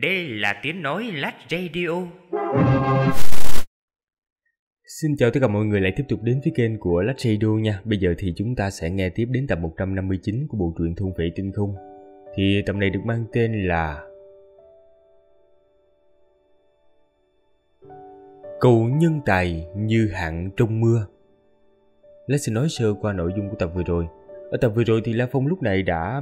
Đây là tiếng nói lát radio. Xin chào tất cả mọi người lại tiếp tục đến với kênh của Lách Radio nha. Bây giờ thì chúng ta sẽ nghe tiếp đến tập 159 của bộ truyện Thôn Vệ Tinh Không. Thì tập này được mang tên là Cầu nhân tài như Hạng trong mưa. Lách xin nói sơ qua nội dung của tập vừa rồi. Ở tập vừa rồi thì La Phong lúc này đã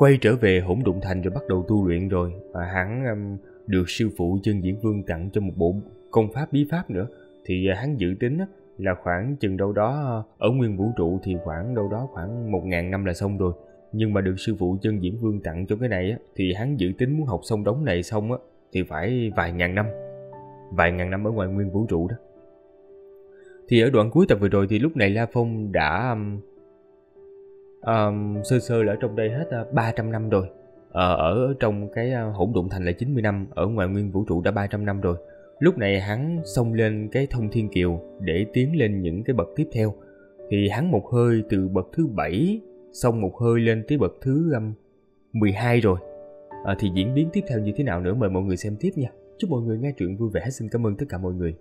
quay trở về hỗn độn thành rồi bắt đầu tu luyện rồi mà hắn um, được sư phụ chân diễn vương tặng cho một bộ công pháp bí pháp nữa thì uh, hắn dự tính là khoảng chừng đâu đó uh, ở nguyên vũ trụ thì khoảng đâu đó khoảng một ngàn năm là xong rồi nhưng mà được sư phụ chân diễn vương tặng cho cái này á, thì hắn dự tính muốn học xong đống này xong á, thì phải vài ngàn năm vài ngàn năm ở ngoài nguyên vũ trụ đó thì ở đoạn cuối tập vừa rồi thì lúc này la phong đã um, um, sơ sơ là ở trong đây hết uh, à, 300 năm rồi ờ, ở trong cái à, hỗn độn thành là 90 năm ở ngoài nguyên vũ trụ đã 300 năm rồi lúc này hắn xông lên cái thông thiên kiều để tiến lên những cái bậc tiếp theo thì hắn một hơi từ bậc thứ bảy xông một hơi lên tới bậc thứ um, 12 rồi à, thì diễn biến tiếp theo như thế nào nữa mời mọi người xem tiếp nha chúc mọi người nghe truyện vui vẻ xin cảm ơn tất cả mọi người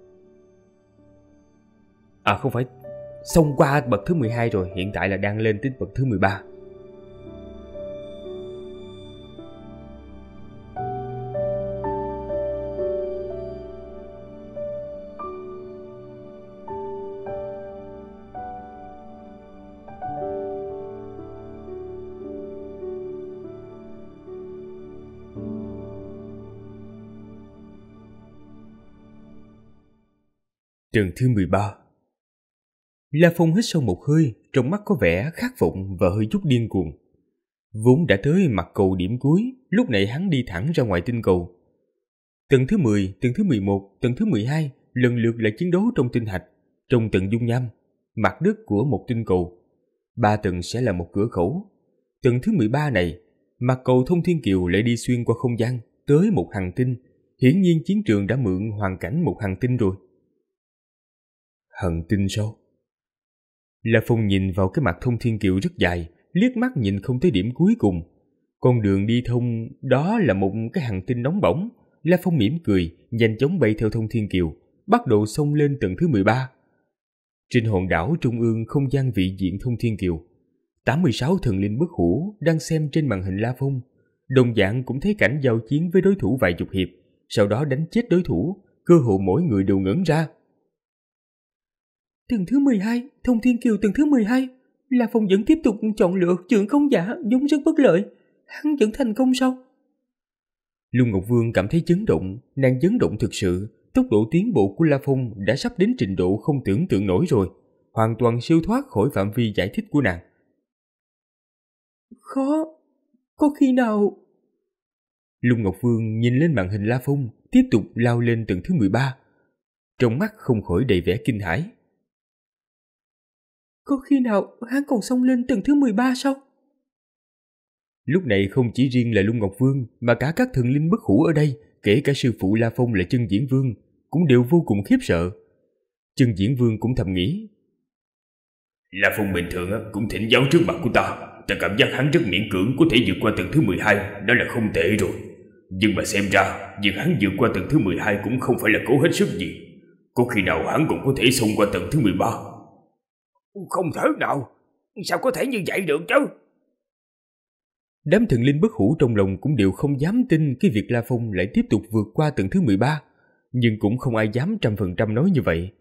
à không phải xông qua bậc thứ 12 rồi, hiện tại là đang lên tới bậc thứ 13. Trường thứ 13 La Phong hít sâu một hơi, trong mắt có vẻ khát vọng và hơi chút điên cuồng. Vốn đã tới mặt cầu điểm cuối, lúc này hắn đi thẳng ra ngoài tinh cầu. Tầng thứ 10, tầng thứ 11, tầng thứ 12 lần lượt là chiến đấu trong tinh hạch, trong tầng dung nham, mặt đất của một tinh cầu. Ba tầng sẽ là một cửa khẩu. Tầng thứ 13 này, mặt cầu thông thiên kiều lại đi xuyên qua không gian, tới một hành tinh. Hiển nhiên chiến trường đã mượn hoàn cảnh một hành tinh rồi. Hận tinh sao? La Phong nhìn vào cái mặt thông thiên kiệu rất dài, liếc mắt nhìn không tới điểm cuối cùng. Con đường đi thông đó là một cái hành tinh nóng bỏng. La Phong mỉm cười, nhanh chóng bay theo thông thiên kiều, bắt đầu sông lên tầng thứ 13. Trên hòn đảo trung ương không gian vị diện thông thiên kiều, 86 thần linh bất hủ đang xem trên màn hình La Phong. Đồng dạng cũng thấy cảnh giao chiến với đối thủ vài chục hiệp, sau đó đánh chết đối thủ, cơ hội mỗi người đều ngẩn ra. Tầng thứ 12, thông thiên kiều tầng thứ 12, là phong vẫn tiếp tục chọn lựa trưởng công giả giống rất bất lợi. Hắn vẫn thành công sao? Lưu Ngọc Vương cảm thấy chấn động, nàng chấn động thực sự. Tốc độ tiến bộ của La Phong đã sắp đến trình độ không tưởng tượng nổi rồi, hoàn toàn siêu thoát khỏi phạm vi giải thích của nàng. Khó, có khi nào... Lung Ngọc Vương nhìn lên màn hình La Phong, tiếp tục lao lên tầng thứ 13. Trong mắt không khỏi đầy vẻ kinh hãi. Có khi nào hắn còn xông lên tầng thứ 13 sao? Lúc này không chỉ riêng là Lung Ngọc Vương mà cả các thần linh bất hủ ở đây, kể cả sư phụ La Phong là chân diễn vương, cũng đều vô cùng khiếp sợ. Chân diễn vương cũng thầm nghĩ. La Phong bình thường cũng thỉnh giáo trước mặt của ta, ta cảm giác hắn rất miễn cưỡng có thể vượt qua tầng thứ 12, đó là không tệ rồi. Nhưng mà xem ra, việc hắn vượt qua tầng thứ 12 cũng không phải là cố hết sức gì. Có khi nào hắn cũng có thể xông qua tầng thứ 13 không thể nào, sao có thể như vậy được chứ? Đám thần linh bất hủ trong lòng cũng đều không dám tin cái việc La Phong lại tiếp tục vượt qua tầng thứ 13, nhưng cũng không ai dám trăm phần trăm nói như vậy.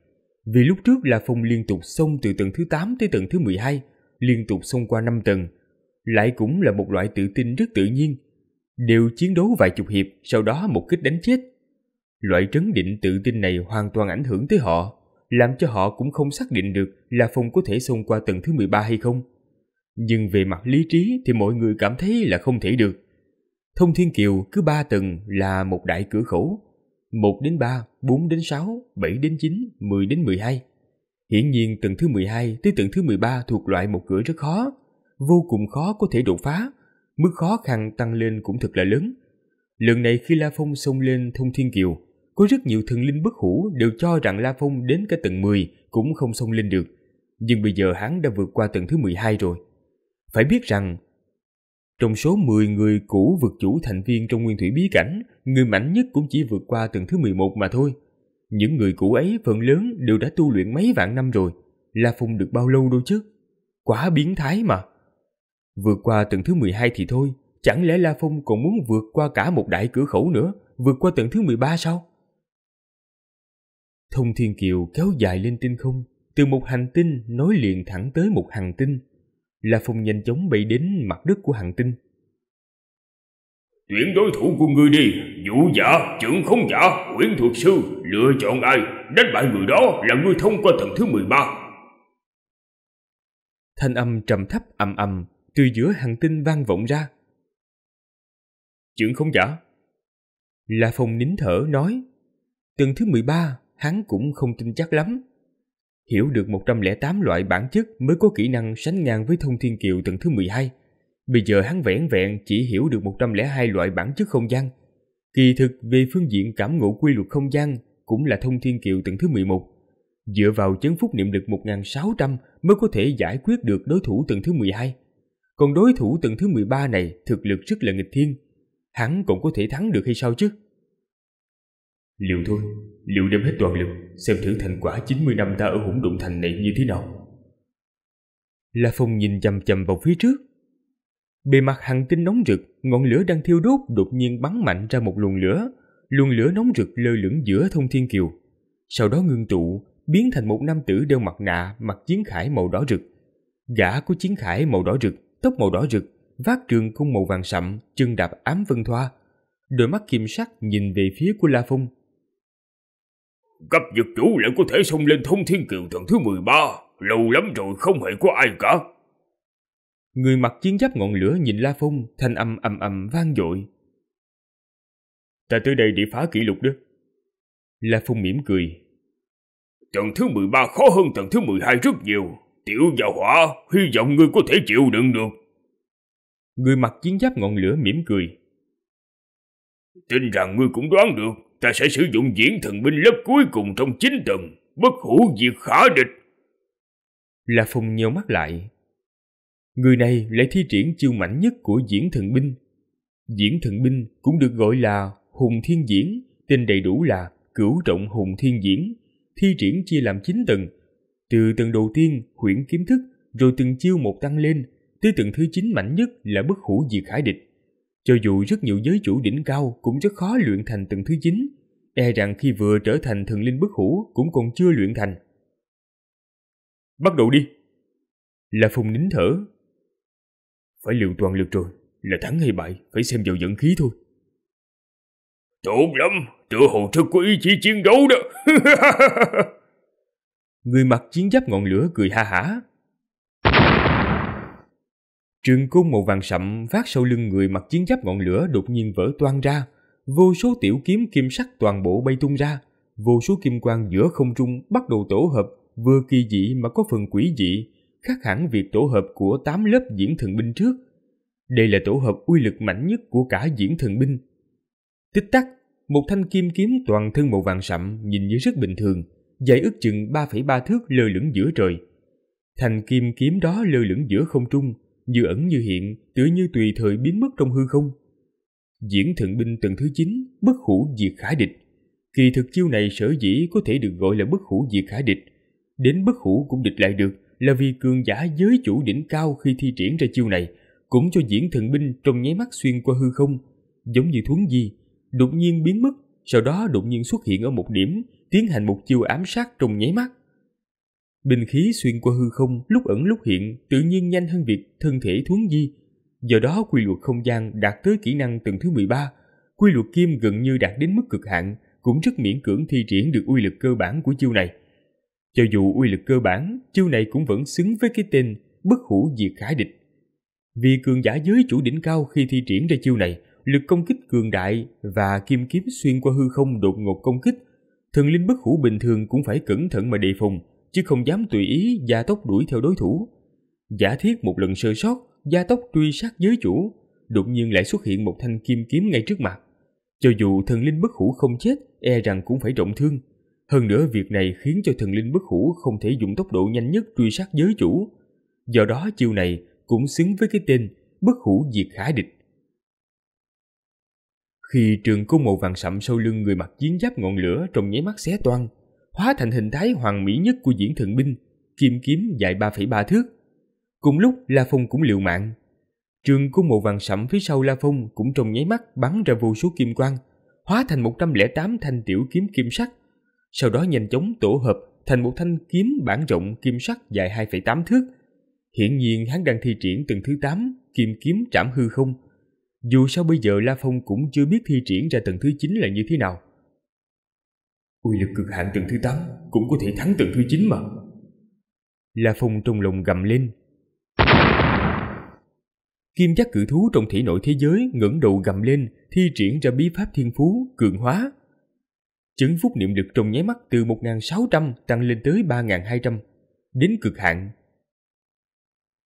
Vì lúc trước La Phong liên tục xông từ tầng thứ 8 tới tầng thứ 12, liên tục xông qua 5 tầng, lại cũng là một loại tự tin rất tự nhiên. Đều chiến đấu vài chục hiệp, sau đó một kích đánh chết. Loại trấn định tự tin này hoàn toàn ảnh hưởng tới họ làm cho họ cũng không xác định được là Phong có thể xông qua tầng thứ 13 hay không. Nhưng về mặt lý trí thì mọi người cảm thấy là không thể được. Thông Thiên Kiều cứ 3 tầng là một đại cửa khẩu, 1 đến 3, 4 đến 6, 7 đến 9, 10 đến 12. Hiển nhiên tầng thứ 12 tới tầng thứ 13 thuộc loại một cửa rất khó, vô cùng khó có thể đột phá, mức khó khăn tăng lên cũng thật là lớn. Lần này khi La Phong xông lên Thông Thiên Kiều, có rất nhiều thần linh bất hủ đều cho rằng La Phong đến cái tầng 10 cũng không xông lên được. Nhưng bây giờ hắn đã vượt qua tầng thứ 12 rồi. Phải biết rằng, trong số 10 người cũ vượt chủ thành viên trong nguyên thủy bí cảnh, người mạnh nhất cũng chỉ vượt qua tầng thứ 11 mà thôi. Những người cũ ấy phần lớn đều đã tu luyện mấy vạn năm rồi. La Phong được bao lâu đâu chứ? Quá biến thái mà. Vượt qua tầng thứ 12 thì thôi, chẳng lẽ La Phong còn muốn vượt qua cả một đại cửa khẩu nữa, vượt qua tầng thứ 13 sao? Thông thiên kiều kéo dài lên tinh không, từ một hành tinh nối liền thẳng tới một hành tinh, là Phong nhanh chóng bay đến mặt đất của hành tinh. Tuyển đối thủ của ngươi đi, vũ giả, trưởng không giả, quyển thuật sư, lựa chọn ai, đánh bại người đó là ngươi thông qua tầng thứ 13. Thanh âm trầm thấp ầm ầm từ giữa hành tinh vang vọng ra. Trưởng không giả. La Phong nín thở nói, tầng thứ 13 hắn cũng không tin chắc lắm. Hiểu được 108 loại bản chất mới có kỹ năng sánh ngang với thông thiên kiều tầng thứ 12. Bây giờ hắn vẹn vẹn chỉ hiểu được 102 loại bản chất không gian. Kỳ thực về phương diện cảm ngộ quy luật không gian cũng là thông thiên kiều tầng thứ 11. Dựa vào chấn phúc niệm lực 1600 mới có thể giải quyết được đối thủ tầng thứ 12. Còn đối thủ tầng thứ 13 này thực lực rất là nghịch thiên. Hắn cũng có thể thắng được hay sao chứ? liệu thôi, liệu đem hết toàn lực, xem thử thành quả 90 năm ta ở hỗn độn thành này như thế nào. La Phong nhìn chầm chầm vào phía trước. Bề mặt hàng tinh nóng rực, ngọn lửa đang thiêu đốt đột nhiên bắn mạnh ra một luồng lửa. Luồng lửa nóng rực lơ lửng giữa thông thiên kiều. Sau đó ngưng tụ, biến thành một nam tử đeo mặt nạ, mặc chiến khải màu đỏ rực. Gã có chiến khải màu đỏ rực, tóc màu đỏ rực, vác trường cung màu vàng sậm, chân đạp ám vân thoa. Đôi mắt kim sắc nhìn về phía của La Phong, cấp vật chủ lại có thể xông lên thông thiên kiều tầng thứ 13, lâu lắm rồi không hề có ai cả. Người mặc chiến giáp ngọn lửa nhìn La Phong, thanh âm ầm ầm vang dội. Ta tới đây để phá kỷ lục đó. La Phong mỉm cười. Tầng thứ 13 khó hơn tầng thứ 12 rất nhiều. Tiểu và hỏa, hy vọng ngươi có thể chịu đựng được. Người mặc chiến giáp ngọn lửa mỉm cười. Tin rằng ngươi cũng đoán được, ta sẽ sử dụng diễn thần binh lớp cuối cùng trong chín tầng, bất hủ diệt khả địch. La Phùng nheo mắt lại. Người này lại thi triển chiêu mạnh nhất của diễn thần binh. Diễn thần binh cũng được gọi là Hùng Thiên Diễn, tên đầy đủ là Cửu Trọng Hùng Thiên Diễn, thi triển chia làm chín tầng. Từ tầng đầu tiên huyễn kiếm thức, rồi từng chiêu một tăng lên, tới tầng thứ chín mạnh nhất là bất hủ diệt khải địch. Cho dù rất nhiều giới chủ đỉnh cao cũng rất khó luyện thành từng thứ 9, e rằng khi vừa trở thành thần linh bất hủ cũng còn chưa luyện thành. Bắt đầu đi! Là Phùng nín thở. Phải liều toàn lực rồi, là thắng hay bại, phải xem vào dẫn khí thôi. Tốt lắm, tựa hồ rất có ý chí chiến đấu đó. Người mặc chiến giáp ngọn lửa cười ha hả, Trường cung màu vàng sậm phát sau lưng người mặc chiến giáp ngọn lửa đột nhiên vỡ toang ra, vô số tiểu kiếm kim sắc toàn bộ bay tung ra, vô số kim quang giữa không trung bắt đầu tổ hợp, vừa kỳ dị mà có phần quỷ dị, khác hẳn việc tổ hợp của 8 lớp diễn thần binh trước. Đây là tổ hợp uy lực mạnh nhất của cả diễn thần binh. Tích tắc, một thanh kim kiếm toàn thân màu vàng sậm nhìn như rất bình thường, dài ước chừng 3,3 thước lơ lửng giữa trời. Thanh kim kiếm đó lơ lửng giữa không trung, như ẩn như hiện, tựa như tùy thời biến mất trong hư không. Diễn thượng binh tầng thứ 9, bất hủ diệt khả địch. Kỳ thực chiêu này sở dĩ có thể được gọi là bất hủ diệt khả địch. Đến bất hủ cũng địch lại được là vì cường giả giới chủ đỉnh cao khi thi triển ra chiêu này, cũng cho diễn thần binh trong nháy mắt xuyên qua hư không, giống như thuấn di, đột nhiên biến mất, sau đó đột nhiên xuất hiện ở một điểm, tiến hành một chiêu ám sát trong nháy mắt bình khí xuyên qua hư không lúc ẩn lúc hiện tự nhiên nhanh hơn việc thân thể thuấn di. Do đó quy luật không gian đạt tới kỹ năng tầng thứ 13, quy luật kim gần như đạt đến mức cực hạn, cũng rất miễn cưỡng thi triển được uy lực cơ bản của chiêu này. Cho dù uy lực cơ bản, chiêu này cũng vẫn xứng với cái tên bất hủ diệt khả địch. Vì cường giả giới chủ đỉnh cao khi thi triển ra chiêu này, lực công kích cường đại và kim kiếm xuyên qua hư không đột ngột công kích, thần linh bất hủ bình thường cũng phải cẩn thận mà đề phòng, chứ không dám tùy ý gia tốc đuổi theo đối thủ. Giả thiết một lần sơ sót, gia tốc truy sát giới chủ, đột nhiên lại xuất hiện một thanh kim kiếm ngay trước mặt. Cho dù thần linh bất hủ không chết, e rằng cũng phải trọng thương. Hơn nữa việc này khiến cho thần linh bất hủ không thể dùng tốc độ nhanh nhất truy sát giới chủ. Do đó chiêu này cũng xứng với cái tên bất hủ diệt khả địch. Khi trường cung màu vàng sậm sau lưng người mặc chiến giáp ngọn lửa trong nháy mắt xé toan, hóa thành hình thái hoàn mỹ nhất của diễn thượng binh, kim kiếm dài 3,3 thước. Cùng lúc La Phong cũng liều mạng. Trường cung màu vàng sẫm phía sau La Phong cũng trong nháy mắt bắn ra vô số kim quang, hóa thành 108 thanh tiểu kiếm kim sắc, sau đó nhanh chóng tổ hợp thành một thanh kiếm bản rộng kim sắc dài 2,8 thước. Hiển nhiên hắn đang thi triển từng thứ 8, kim kiếm trảm hư không. Dù sao bây giờ La Phong cũng chưa biết thi triển ra tầng thứ 9 là như thế nào. Quy lực cực hạn tầng thứ 8 cũng có thể thắng tầng thứ 9 mà. La Phong trong lòng gầm lên. Kim giác cự thú trong thể nội thế giới ngẩng đầu gầm lên, thi triển ra bí pháp thiên phú, cường hóa. chấn phúc niệm lực trong nháy mắt từ 1.600 tăng lên tới 3.200, đến cực hạn.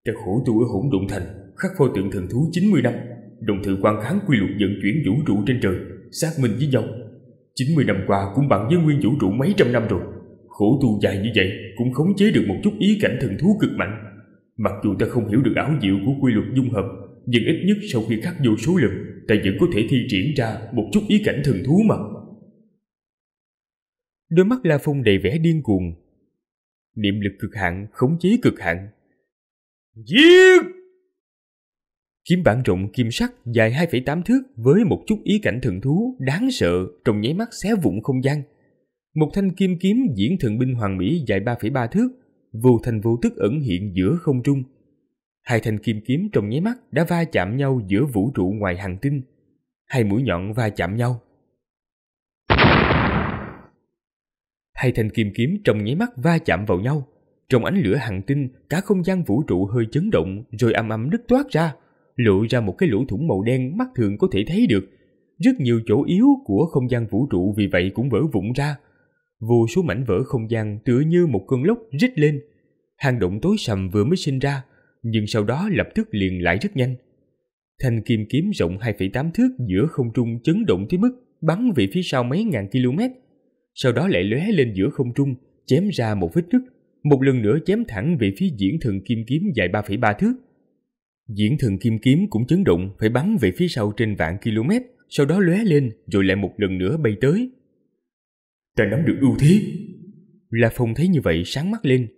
Ta khổ tu ở hỗn độn thành, khắc phôi tượng thần thú 90 năm, đồng thời quan kháng quy luật vận chuyển vũ trụ trên trời, xác minh với nhau 90 năm qua cũng bằng với nguyên vũ trụ mấy trăm năm rồi Khổ tu dài như vậy cũng khống chế được một chút ý cảnh thần thú cực mạnh Mặc dù ta không hiểu được ảo diệu của quy luật dung hợp Nhưng ít nhất sau khi khắc vô số lần Ta vẫn có thể thi triển ra một chút ý cảnh thần thú mà Đôi mắt La Phong đầy vẻ điên cuồng Niệm lực cực hạn, khống chế cực hạn Giết! Kiếm bản rộng kim sắc dài 2,8 thước với một chút ý cảnh thượng thú đáng sợ trong nháy mắt xé vụn không gian. Một thanh kim kiếm diễn thượng binh hoàng mỹ dài 3,3 thước, vô thành vô tức ẩn hiện giữa không trung. Hai thanh kim kiếm trong nháy mắt đã va chạm nhau giữa vũ trụ ngoài hành tinh. Hai mũi nhọn va chạm nhau. Hai thanh kim kiếm trong nháy mắt va chạm vào nhau. Trong ánh lửa hành tinh, cả không gian vũ trụ hơi chấn động rồi âm ầm nứt toát ra lộ ra một cái lỗ thủng màu đen mắt thường có thể thấy được. Rất nhiều chỗ yếu của không gian vũ trụ vì vậy cũng vỡ vụn ra. Vô số mảnh vỡ không gian tựa như một cơn lốc rít lên. Hang động tối sầm vừa mới sinh ra, nhưng sau đó lập tức liền lại rất nhanh. Thanh kim kiếm rộng 2,8 thước giữa không trung chấn động tới mức bắn về phía sau mấy ngàn km. Sau đó lại lóe lên giữa không trung, chém ra một vết nứt, một lần nữa chém thẳng về phía diễn thần kim kiếm dài 3,3 thước Diễn thần kim kiếm cũng chấn động phải bắn về phía sau trên vạn km, sau đó lóe lên rồi lại một lần nữa bay tới. Ta nắm được ưu thế. La Phong thấy như vậy sáng mắt lên.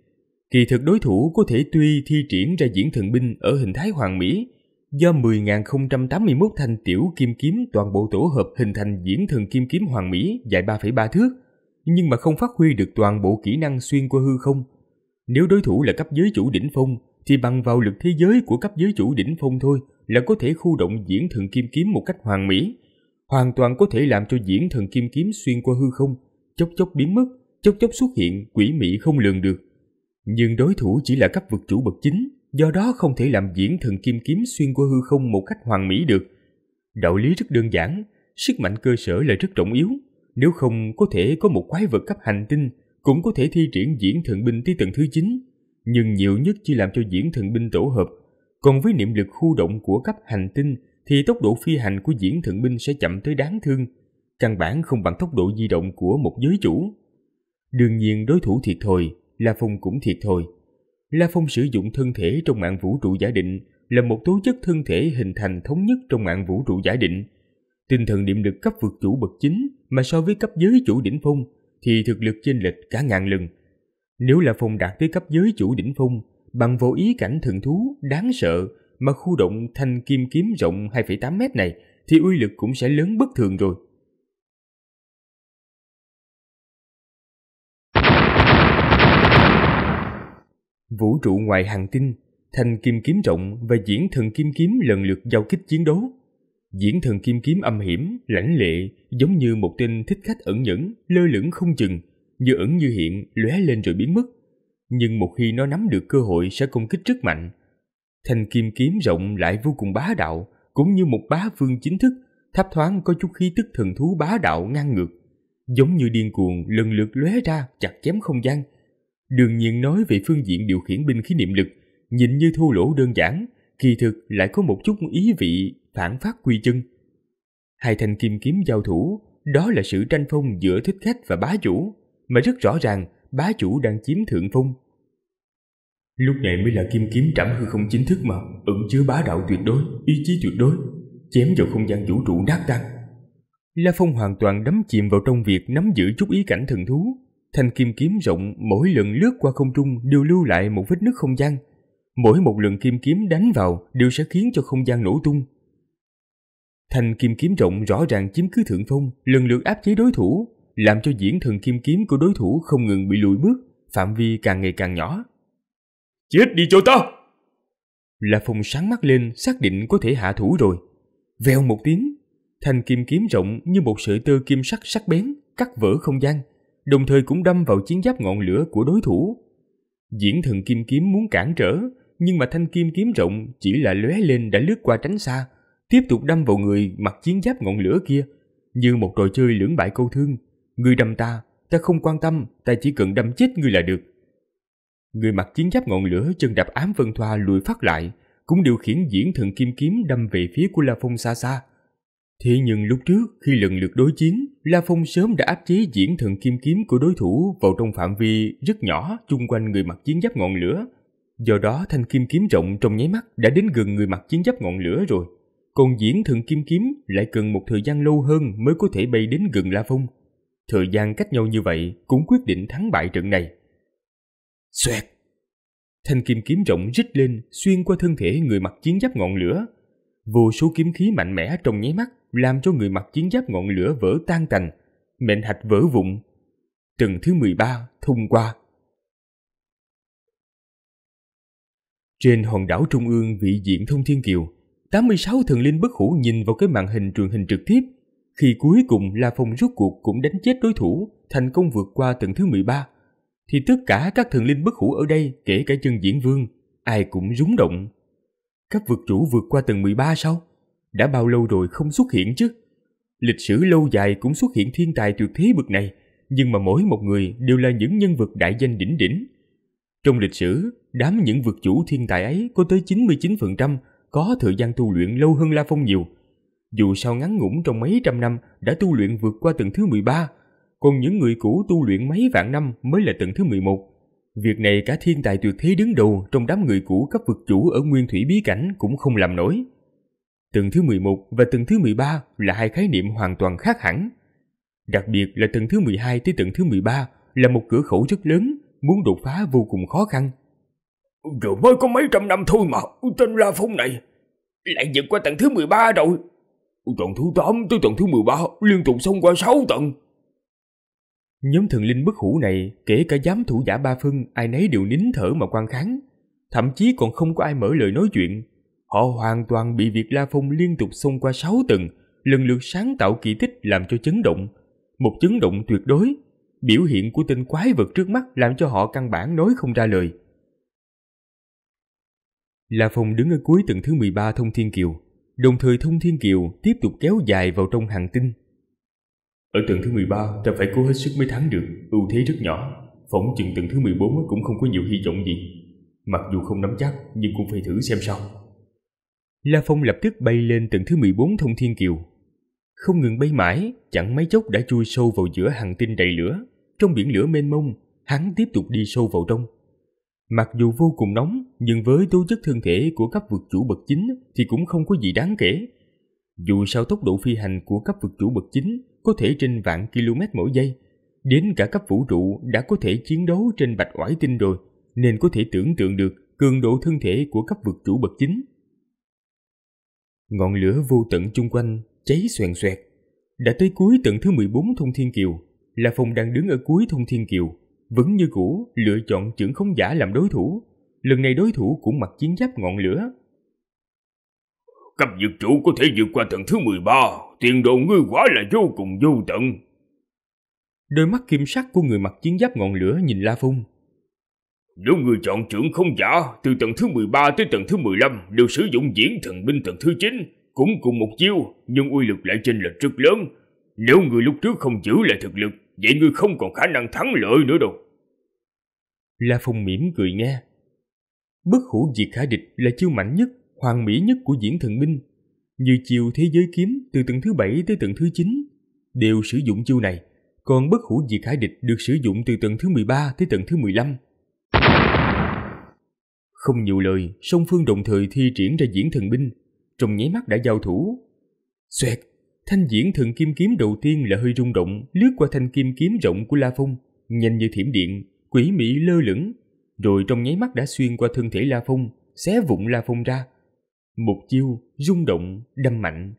Kỳ thực đối thủ có thể tuy thi triển ra diễn thần binh ở hình thái hoàng mỹ, do 10.081 thanh tiểu kim kiếm toàn bộ tổ hợp hình thành diễn thần kim kiếm hoàng mỹ dài 3,3 thước, nhưng mà không phát huy được toàn bộ kỹ năng xuyên qua hư không. Nếu đối thủ là cấp giới chủ đỉnh phong, thì bằng vào lực thế giới của cấp giới chủ đỉnh phong thôi là có thể khu động diễn thần kim kiếm một cách hoàn mỹ. Hoàn toàn có thể làm cho diễn thần kim kiếm xuyên qua hư không, chốc chốc biến mất, chốc chốc xuất hiện quỷ mị không lường được. Nhưng đối thủ chỉ là cấp vực chủ bậc chính, do đó không thể làm diễn thần kim kiếm xuyên qua hư không một cách hoàn mỹ được. Đạo lý rất đơn giản, sức mạnh cơ sở là rất trọng yếu, nếu không có thể có một quái vật cấp hành tinh cũng có thể thi triển diễn thần binh tới tầng thứ chín nhưng nhiều nhất chỉ làm cho diễn thần binh tổ hợp. Còn với niệm lực khu động của cấp hành tinh thì tốc độ phi hành của diễn thần binh sẽ chậm tới đáng thương, căn bản không bằng tốc độ di động của một giới chủ. Đương nhiên đối thủ thiệt thôi, La Phong cũng thiệt thôi. La Phong sử dụng thân thể trong mạng vũ trụ giả định là một tố chất thân thể hình thành thống nhất trong mạng vũ trụ giả định. Tinh thần niệm lực cấp vượt chủ bậc chính mà so với cấp giới chủ đỉnh phong thì thực lực chênh lệch cả ngàn lần – nếu là phong đạt tới cấp giới chủ đỉnh phong, bằng vô ý cảnh thượng thú đáng sợ mà khu động thanh kim kiếm rộng 2,8 mét này thì uy lực cũng sẽ lớn bất thường rồi. Vũ trụ ngoài hành tinh, thanh kim kiếm rộng và diễn thần kim kiếm lần lượt giao kích chiến đấu. Diễn thần kim kiếm âm hiểm, lãnh lệ, giống như một tên thích khách ẩn nhẫn, lơ lửng không chừng – như ẩn như hiện lóe lên rồi biến mất nhưng một khi nó nắm được cơ hội sẽ công kích rất mạnh thanh kim kiếm rộng lại vô cùng bá đạo cũng như một bá vương chính thức thấp thoáng có chút khí tức thần thú bá đạo ngang ngược giống như điên cuồng lần lượt lóe ra chặt chém không gian đương nhiên nói về phương diện điều khiển binh khí niệm lực nhìn như thô lỗ đơn giản kỳ thực lại có một chút ý vị phản phát quy chân hai thanh kim kiếm giao thủ đó là sự tranh phong giữa thích khách và bá chủ mà rất rõ ràng bá chủ đang chiếm thượng phong. Lúc này mới là kim kiếm trảm hư không chính thức mà, ẩn chứa bá đạo tuyệt đối, ý chí tuyệt đối, chém vào không gian vũ trụ nát tan. La Phong hoàn toàn đắm chìm vào trong việc nắm giữ chút ý cảnh thần thú. Thanh kim kiếm rộng mỗi lần lướt qua không trung đều lưu lại một vết nứt không gian. Mỗi một lần kim kiếm đánh vào đều sẽ khiến cho không gian nổ tung. Thanh kim kiếm rộng rõ ràng chiếm cứ thượng phong, lần lượt áp chế đối thủ, làm cho diễn thần kim kiếm của đối thủ không ngừng bị lùi bước, phạm vi càng ngày càng nhỏ. Chết đi cho ta! La Phong sáng mắt lên xác định có thể hạ thủ rồi. Vèo một tiếng, thanh kim kiếm rộng như một sợi tơ kim sắc sắc bén cắt vỡ không gian, đồng thời cũng đâm vào chiến giáp ngọn lửa của đối thủ. Diễn thần kim kiếm muốn cản trở, nhưng mà thanh kim kiếm rộng chỉ là lóe lên đã lướt qua tránh xa, tiếp tục đâm vào người mặc chiến giáp ngọn lửa kia, như một trò chơi lưỡng bại câu thương người đâm ta, ta không quan tâm, ta chỉ cần đâm chết ngươi là được. Người mặc chiến giáp ngọn lửa chân đạp ám vân thoa lùi phát lại, cũng điều khiển diễn thần kim kiếm đâm về phía của La Phong xa xa. Thế nhưng lúc trước khi lần lượt đối chiến, La Phong sớm đã áp chế diễn thần kim kiếm của đối thủ vào trong phạm vi rất nhỏ chung quanh người mặc chiến giáp ngọn lửa. Do đó thanh kim kiếm rộng trong nháy mắt đã đến gần người mặc chiến giáp ngọn lửa rồi. Còn diễn thần kim kiếm lại cần một thời gian lâu hơn mới có thể bay đến gần La Phong. Thời gian cách nhau như vậy cũng quyết định thắng bại trận này. Xoẹt! Thanh kim kiếm rộng rít lên xuyên qua thân thể người mặc chiến giáp ngọn lửa. Vô số kiếm khí mạnh mẽ trong nháy mắt làm cho người mặc chiến giáp ngọn lửa vỡ tan tành, mệnh hạch vỡ vụn. Tầng thứ 13 thông qua. Trên hòn đảo trung ương vị diện thông thiên kiều, 86 thần linh bất hủ nhìn vào cái màn hình truyền hình trực tiếp khi cuối cùng La Phong rút cuộc cũng đánh chết đối thủ, thành công vượt qua tầng thứ 13, thì tất cả các thần linh bất hủ ở đây, kể cả chân diễn vương, ai cũng rúng động. Các vực chủ vượt qua tầng 13 sao? Đã bao lâu rồi không xuất hiện chứ? Lịch sử lâu dài cũng xuất hiện thiên tài tuyệt thế bực này, nhưng mà mỗi một người đều là những nhân vật đại danh đỉnh đỉnh. Trong lịch sử, đám những vực chủ thiên tài ấy có tới 99% có thời gian tu luyện lâu hơn La Phong nhiều, dù sao ngắn ngủn trong mấy trăm năm đã tu luyện vượt qua tầng thứ 13, còn những người cũ tu luyện mấy vạn năm mới là tầng thứ 11. Việc này cả thiên tài tuyệt thế đứng đầu trong đám người cũ cấp vực chủ ở Nguyên Thủy Bí Cảnh cũng không làm nổi. Tầng thứ 11 và tầng thứ 13 là hai khái niệm hoàn toàn khác hẳn. Đặc biệt là tầng thứ 12 tới tầng thứ 13 là một cửa khẩu rất lớn, muốn đột phá vô cùng khó khăn. Vừa mới có mấy trăm năm thôi mà, tên La Phong này, lại vượt qua tầng thứ 13 rồi, tầng thứ 8 tới tầng thứ 13 liên tục xông qua 6 tầng Nhóm thần linh bất hủ này, kể cả giám thủ giả ba phân, ai nấy đều nín thở mà quan kháng. Thậm chí còn không có ai mở lời nói chuyện. Họ hoàn toàn bị việc La Phong liên tục xông qua 6 tầng, lần lượt sáng tạo kỳ tích làm cho chấn động. Một chấn động tuyệt đối. Biểu hiện của tên quái vật trước mắt làm cho họ căn bản nói không ra lời. La Phong đứng ở cuối tầng thứ 13 thông thiên kiều, đồng thời thông thiên kiều tiếp tục kéo dài vào trong hàng tinh. Ở tầng thứ 13, ta phải cố hết sức mới thắng được, ưu thế rất nhỏ. Phỏng chừng tầng thứ 14 cũng không có nhiều hy vọng gì. Mặc dù không nắm chắc, nhưng cũng phải thử xem sao. La Phong lập tức bay lên tầng thứ 14 thông thiên kiều. Không ngừng bay mãi, chẳng mấy chốc đã chui sâu vào giữa hàng tinh đầy lửa. Trong biển lửa mênh mông, hắn tiếp tục đi sâu vào trong. Mặc dù vô cùng nóng, nhưng với tố chất thân thể của cấp vực chủ bậc chính thì cũng không có gì đáng kể. Dù sao tốc độ phi hành của cấp vực chủ bậc chính có thể trên vạn km mỗi giây, đến cả cấp vũ trụ đã có thể chiến đấu trên bạch oải tinh rồi, nên có thể tưởng tượng được cường độ thân thể của cấp vực chủ bậc chính. Ngọn lửa vô tận chung quanh cháy xoèn xoẹt. Đã tới cuối tận thứ 14 thông thiên kiều, là phòng đang đứng ở cuối thông thiên kiều, vẫn như cũ lựa chọn trưởng không giả làm đối thủ. Lần này đối thủ cũng mặc chiến giáp ngọn lửa. Cấp dược chủ có thể vượt qua tầng thứ 13, tiền đồ ngươi quả là vô cùng vô tận. Đôi mắt kim sắc của người mặc chiến giáp ngọn lửa nhìn La Phong. Nếu người chọn trưởng không giả, từ tầng thứ 13 tới tầng thứ 15 đều sử dụng diễn thần binh tầng thứ 9, cũng cùng một chiêu, nhưng uy lực lại chênh lệch rất lớn. Nếu người lúc trước không giữ lại thực lực, vậy ngươi không còn khả năng thắng lợi nữa đâu. La Phong mỉm cười nghe. Bất hủ diệt khả địch là chiêu mạnh nhất, hoàn mỹ nhất của diễn thần binh. Như chiều thế giới kiếm từ tầng thứ bảy tới tầng thứ chín đều sử dụng chiêu này, còn bất hủ diệt khả địch được sử dụng từ tầng thứ mười ba tới tầng thứ mười lăm. Không nhiều lời, song phương đồng thời thi triển ra diễn thần binh, trong nháy mắt đã giao thủ. Xoẹt! thanh diễn thượng kim kiếm đầu tiên là hơi rung động, lướt qua thanh kim kiếm rộng của La Phong, nhanh như thiểm điện, quỷ mỹ lơ lửng, rồi trong nháy mắt đã xuyên qua thân thể La Phong, xé vụn La Phong ra. Một chiêu rung động, đâm mạnh,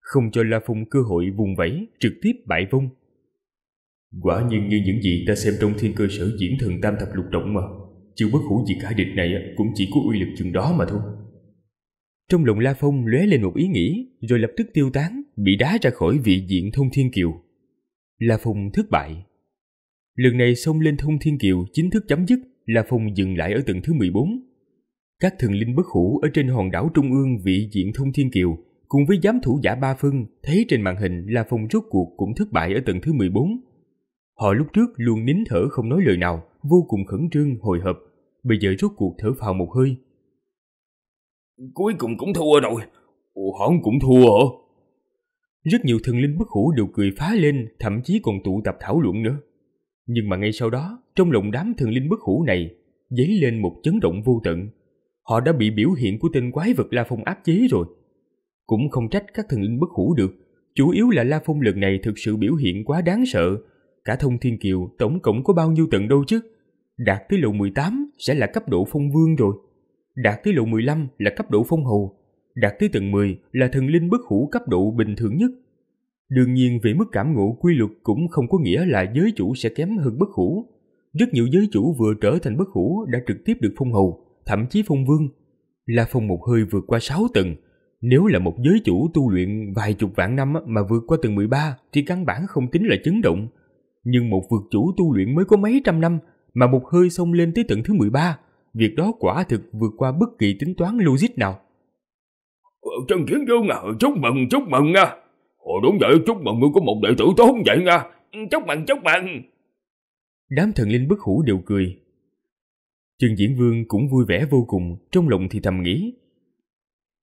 không cho La Phong cơ hội vùng vẫy, trực tiếp bại vong. Quả nhiên như những gì ta xem trong thiên cơ sở diễn thần tam thập lục động mà, chưa bất hủ gì cả địch này cũng chỉ có uy lực chừng đó mà thôi. Trong lòng La Phong lóe lên một ý nghĩ, rồi lập tức tiêu tán, bị đá ra khỏi vị diện thông thiên kiều. La Phong thất bại. Lần này xông lên thông thiên kiều chính thức chấm dứt, La Phong dừng lại ở tầng thứ 14. Các thần linh bất hủ ở trên hòn đảo trung ương vị diện thông thiên kiều cùng với giám thủ giả Ba Phân thấy trên màn hình La Phong rốt cuộc cũng thất bại ở tầng thứ 14. Họ lúc trước luôn nín thở không nói lời nào, vô cùng khẩn trương, hồi hộp, bây giờ rốt cuộc thở phào một hơi, Cuối cùng cũng thua rồi. Ồ, hắn cũng thua hả? Rất nhiều thần linh bất hủ đều cười phá lên, thậm chí còn tụ tập thảo luận nữa. Nhưng mà ngay sau đó, trong lòng đám thần linh bất hủ này, dấy lên một chấn động vô tận. Họ đã bị biểu hiện của tên quái vật La Phong áp chế rồi. Cũng không trách các thần linh bất hủ được, chủ yếu là La Phong lần này thực sự biểu hiện quá đáng sợ. Cả thông thiên kiều tổng cộng có bao nhiêu tận đâu chứ? Đạt tới lầu 18 sẽ là cấp độ phong vương rồi. Đạt tới lộ 15 là cấp độ phong hầu, đạt tới tầng 10 là thần linh bất hủ cấp độ bình thường nhất. Đương nhiên về mức cảm ngộ quy luật cũng không có nghĩa là giới chủ sẽ kém hơn bất hủ. Rất nhiều giới chủ vừa trở thành bất hủ đã trực tiếp được phong hầu, thậm chí phong vương. La Phong một hơi vượt qua 6 tầng. Nếu là một giới chủ tu luyện vài chục vạn năm mà vượt qua tầng 13 thì căn bản không tính là chấn động. Nhưng một vượt chủ tu luyện mới có mấy trăm năm mà một hơi xông lên tới tầng thứ 13 việc đó quả thực vượt qua bất kỳ tính toán logic nào. Ờ, Trần Kiến Dương à, chúc mừng, chúc mừng à. Ồ đúng vậy, chúc mừng ngươi có một đệ tử tốt vậy nha. À. Chúc mừng, chúc mừng. Đám thần linh bất hủ đều cười. Trần Diễn Vương cũng vui vẻ vô cùng, trong lòng thì thầm nghĩ.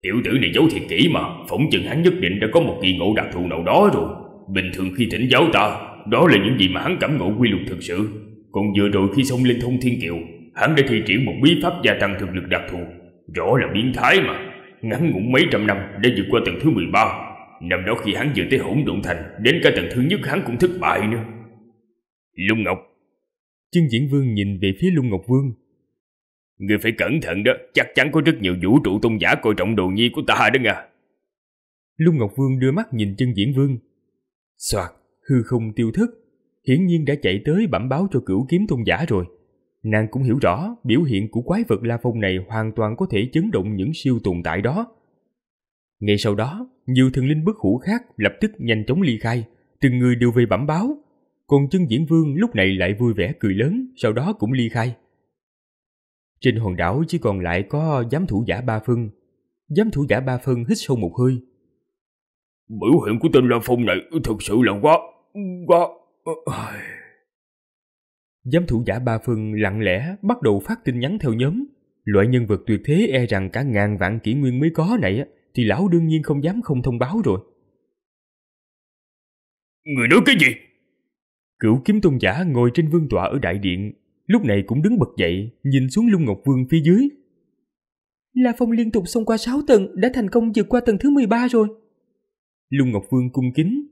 Tiểu tử này giấu thiệt kỹ mà, phỏng chừng hắn nhất định đã có một kỳ ngộ đặc thù nào đó rồi. Bình thường khi thỉnh giáo ta, đó là những gì mà hắn cảm ngộ quy luật thực sự. Còn vừa rồi khi xông lên thông thiên kiều, Hắn đã thi triển một bí pháp gia tăng thực lực đặc thù Rõ là biến thái mà Ngắn ngủn mấy trăm năm đã vượt qua tầng thứ 13 Năm đó khi hắn vừa tới hỗn độn thành Đến cả tầng thứ nhất hắn cũng thất bại nữa Lung Ngọc chân Diễn Vương nhìn về phía Lung Ngọc Vương Người phải cẩn thận đó Chắc chắn có rất nhiều vũ trụ tôn giả coi trọng đồ nhi của ta đó nha Lung Ngọc Vương đưa mắt nhìn chân diễn vương. Soạt, hư không tiêu thức, hiển nhiên đã chạy tới bẩm báo cho cửu kiếm tôn giả rồi. Nàng cũng hiểu rõ biểu hiện của quái vật La Phong này hoàn toàn có thể chấn động những siêu tồn tại đó. Ngay sau đó, nhiều thần linh bất hủ khác lập tức nhanh chóng ly khai, từng người đều về bẩm báo. Còn chân diễn vương lúc này lại vui vẻ cười lớn, sau đó cũng ly khai. Trên hòn đảo chỉ còn lại có giám thủ giả Ba Phân. Giám thủ giả Ba Phân hít sâu một hơi. Biểu hiện của tên La Phong này thật sự là quá, quá... Ờ, Giám thủ giả ba phương lặng lẽ bắt đầu phát tin nhắn theo nhóm. Loại nhân vật tuyệt thế e rằng cả ngàn vạn kỷ nguyên mới có này thì lão đương nhiên không dám không thông báo rồi. Người nói cái gì? Cửu kiếm tôn giả ngồi trên vương tọa ở đại điện, lúc này cũng đứng bật dậy, nhìn xuống lung ngọc vương phía dưới. La Phong liên tục xông qua 6 tầng đã thành công vượt qua tầng thứ 13 rồi. Lung Ngọc Vương cung kính.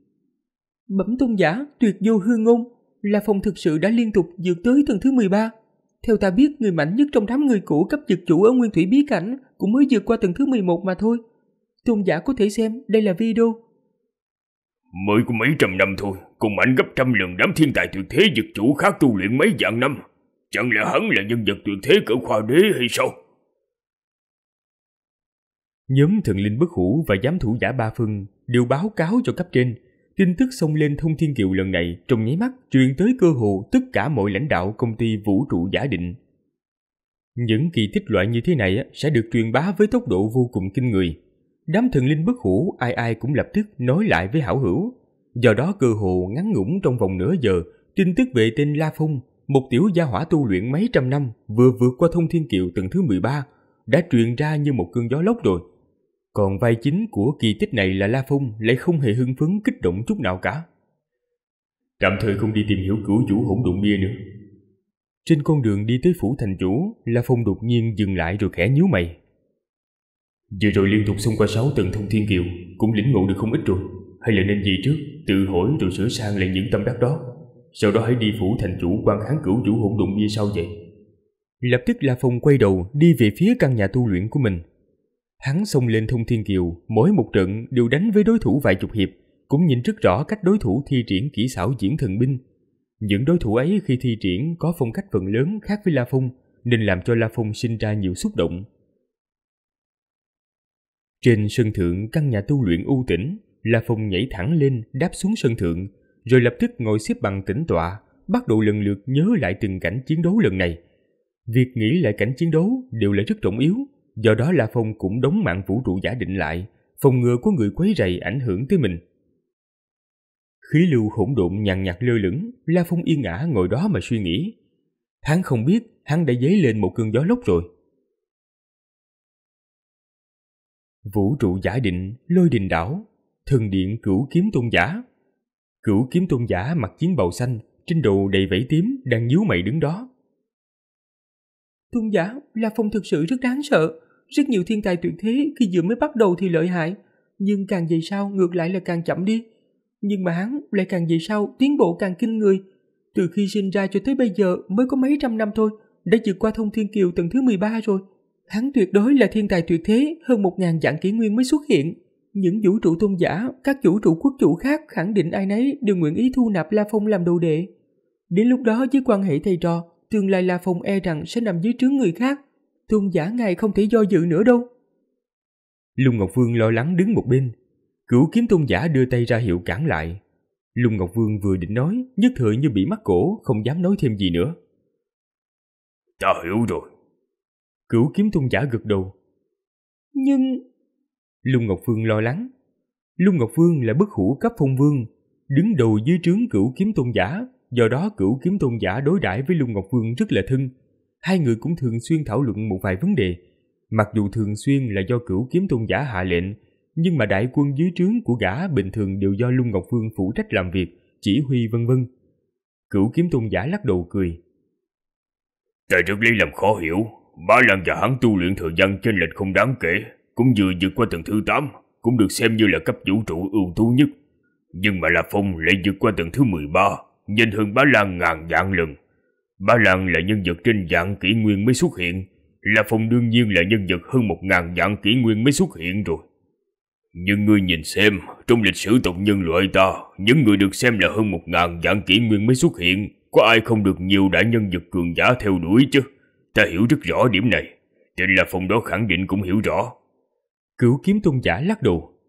Bẩm tôn giả, tuyệt vô hư ngôn, La Phong thực sự đã liên tục dược tới tầng thứ 13. Theo ta biết, người mạnh nhất trong đám người cũ cấp dược chủ ở Nguyên Thủy Bí Cảnh cũng mới vượt qua tầng thứ 11 mà thôi. Tôn giả có thể xem, đây là video. Mới có mấy trăm năm thôi, còn mạnh gấp trăm lần đám thiên tài tuyệt thế dược chủ khác tu luyện mấy vạn năm. Chẳng lẽ hắn là nhân vật tuyệt thế cỡ khoa đế hay sao? Nhóm thần linh bất hủ và giám thủ giả ba phương đều báo cáo cho cấp trên Tin tức xông lên thông thiên kiều lần này trong nháy mắt truyền tới cơ hồ tất cả mọi lãnh đạo công ty vũ trụ giả định. Những kỳ tích loại như thế này sẽ được truyền bá với tốc độ vô cùng kinh người. Đám thần linh bất hủ ai ai cũng lập tức nói lại với hảo hữu. Do đó cơ hồ ngắn ngủn trong vòng nửa giờ, tin tức về tên La Phong, một tiểu gia hỏa tu luyện mấy trăm năm vừa vượt qua thông thiên kiều tầng thứ 13, đã truyền ra như một cơn gió lốc rồi. Còn vai chính của kỳ tích này là La Phong lại không hề hưng phấn kích động chút nào cả. Tạm thời không đi tìm hiểu cửu chủ hỗn độn bia nữa. Trên con đường đi tới phủ thành chủ, La Phong đột nhiên dừng lại rồi khẽ nhíu mày. Vừa rồi liên tục xông qua sáu tầng thông thiên kiều, cũng lĩnh ngộ được không ít rồi. Hay là nên gì trước, tự hỏi rồi sửa sang lại những tâm đắc đó. Sau đó hãy đi phủ thành chủ quan kháng cửu chủ hỗn độn bia sau vậy. Lập tức La Phong quay đầu đi về phía căn nhà tu luyện của mình. Hắn xông lên thung thiên kiều, mỗi một trận đều đánh với đối thủ vài chục hiệp, cũng nhìn rất rõ cách đối thủ thi triển kỹ xảo diễn thần binh. Những đối thủ ấy khi thi triển có phong cách phần lớn khác với La Phong, nên làm cho La Phong sinh ra nhiều xúc động. Trên sân thượng căn nhà tu luyện u tĩnh, La Phong nhảy thẳng lên, đáp xuống sân thượng, rồi lập tức ngồi xếp bằng tĩnh tọa, bắt đầu lần lượt nhớ lại từng cảnh chiến đấu lần này. Việc nghĩ lại cảnh chiến đấu đều là rất trọng yếu, do đó La Phong cũng đóng mạng vũ trụ giả định lại, phòng ngừa có người quấy rầy ảnh hưởng tới mình. Khí lưu hỗn độn nhàn nhạt lơ lửng, La Phong yên ả ngồi đó mà suy nghĩ. Hắn không biết hắn đã dấy lên một cơn gió lốc rồi. Vũ trụ giả định, lôi đình đảo, thần điện cửu kiếm tôn giả. Cửu kiếm tôn giả mặc chiến bào xanh, trên đầu đầy vảy tím đang nhíu mày đứng đó. Tôn giả, La Phong thực sự rất đáng sợ. Rất nhiều thiên tài tuyệt thế khi vừa mới bắt đầu thì lợi hại, nhưng càng về sau ngược lại là càng chậm đi. Nhưng mà hắn lại càng về sau tiến bộ càng kinh người. Từ khi sinh ra cho tới bây giờ mới có mấy trăm năm thôi, đã vượt qua thông thiên kiều tầng thứ 13 rồi. Hắn tuyệt đối là thiên tài tuyệt thế, hơn một ngàn dạng kỷ nguyên mới xuất hiện. Những vũ trụ tôn giả, các vũ trụ quốc chủ khác khẳng định ai nấy đều nguyện ý thu nạp La Phong làm đồ đệ. Đến lúc đó với quan hệ thầy trò, tương lai La Phong e rằng sẽ nằm dưới trướng người khác. Tôn giả ngài không thể do dự nữa đâu. Lung Ngọc Vương lo lắng đứng một bên. Cửu kiếm tôn giả đưa tay ra hiệu cản lại. Lung Ngọc Vương vừa định nói, nhất thời như bị mắc cổ, không dám nói thêm gì nữa. Ta hiểu rồi. Cửu kiếm tôn giả gật đầu. Nhưng... Lung Ngọc Vương lo lắng. Lung Ngọc Vương là bất hủ cấp phong vương, đứng đầu dưới trướng cửu kiếm tôn giả, do đó cửu kiếm tôn giả đối đãi với Lung Ngọc Vương rất là thân. Hai người cũng thường xuyên thảo luận một vài vấn đề. Mặc dù thường xuyên là do cửu kiếm tôn giả hạ lệnh, nhưng mà đại quân dưới trướng của gã bình thường đều do Lung Ngọc Vương phụ trách làm việc, chỉ huy vân vân. Cửu kiếm tôn giả lắc đầu cười. Tề Trực Ly làm khó hiểu, ba lần và hắn tu luyện thời gian trên lệch không đáng kể, cũng vừa vượt qua tầng thứ tám cũng được xem như là cấp vũ trụ ưu tú nhất. Nhưng mà là Phong lại vượt qua tầng thứ mười ba danh hơn bá lan ngàn vạn lần. Bá Lan là nhân vật trên vạn kỷ nguyên mới xuất hiện, là Phong đương nhiên là nhân vật hơn một ngàn vạn kỷ nguyên mới xuất hiện rồi. Nhưng ngươi nhìn xem, trong lịch sử tộc nhân loại ta, những người được xem là hơn một ngàn vạn kỷ nguyên mới xuất hiện, có ai không được nhiều đại nhân vật cường giả theo đuổi chứ? Ta hiểu rất rõ điểm này, tên là Phong đó khẳng định cũng hiểu rõ. Cửu kiếm tôn giả lắc đầu,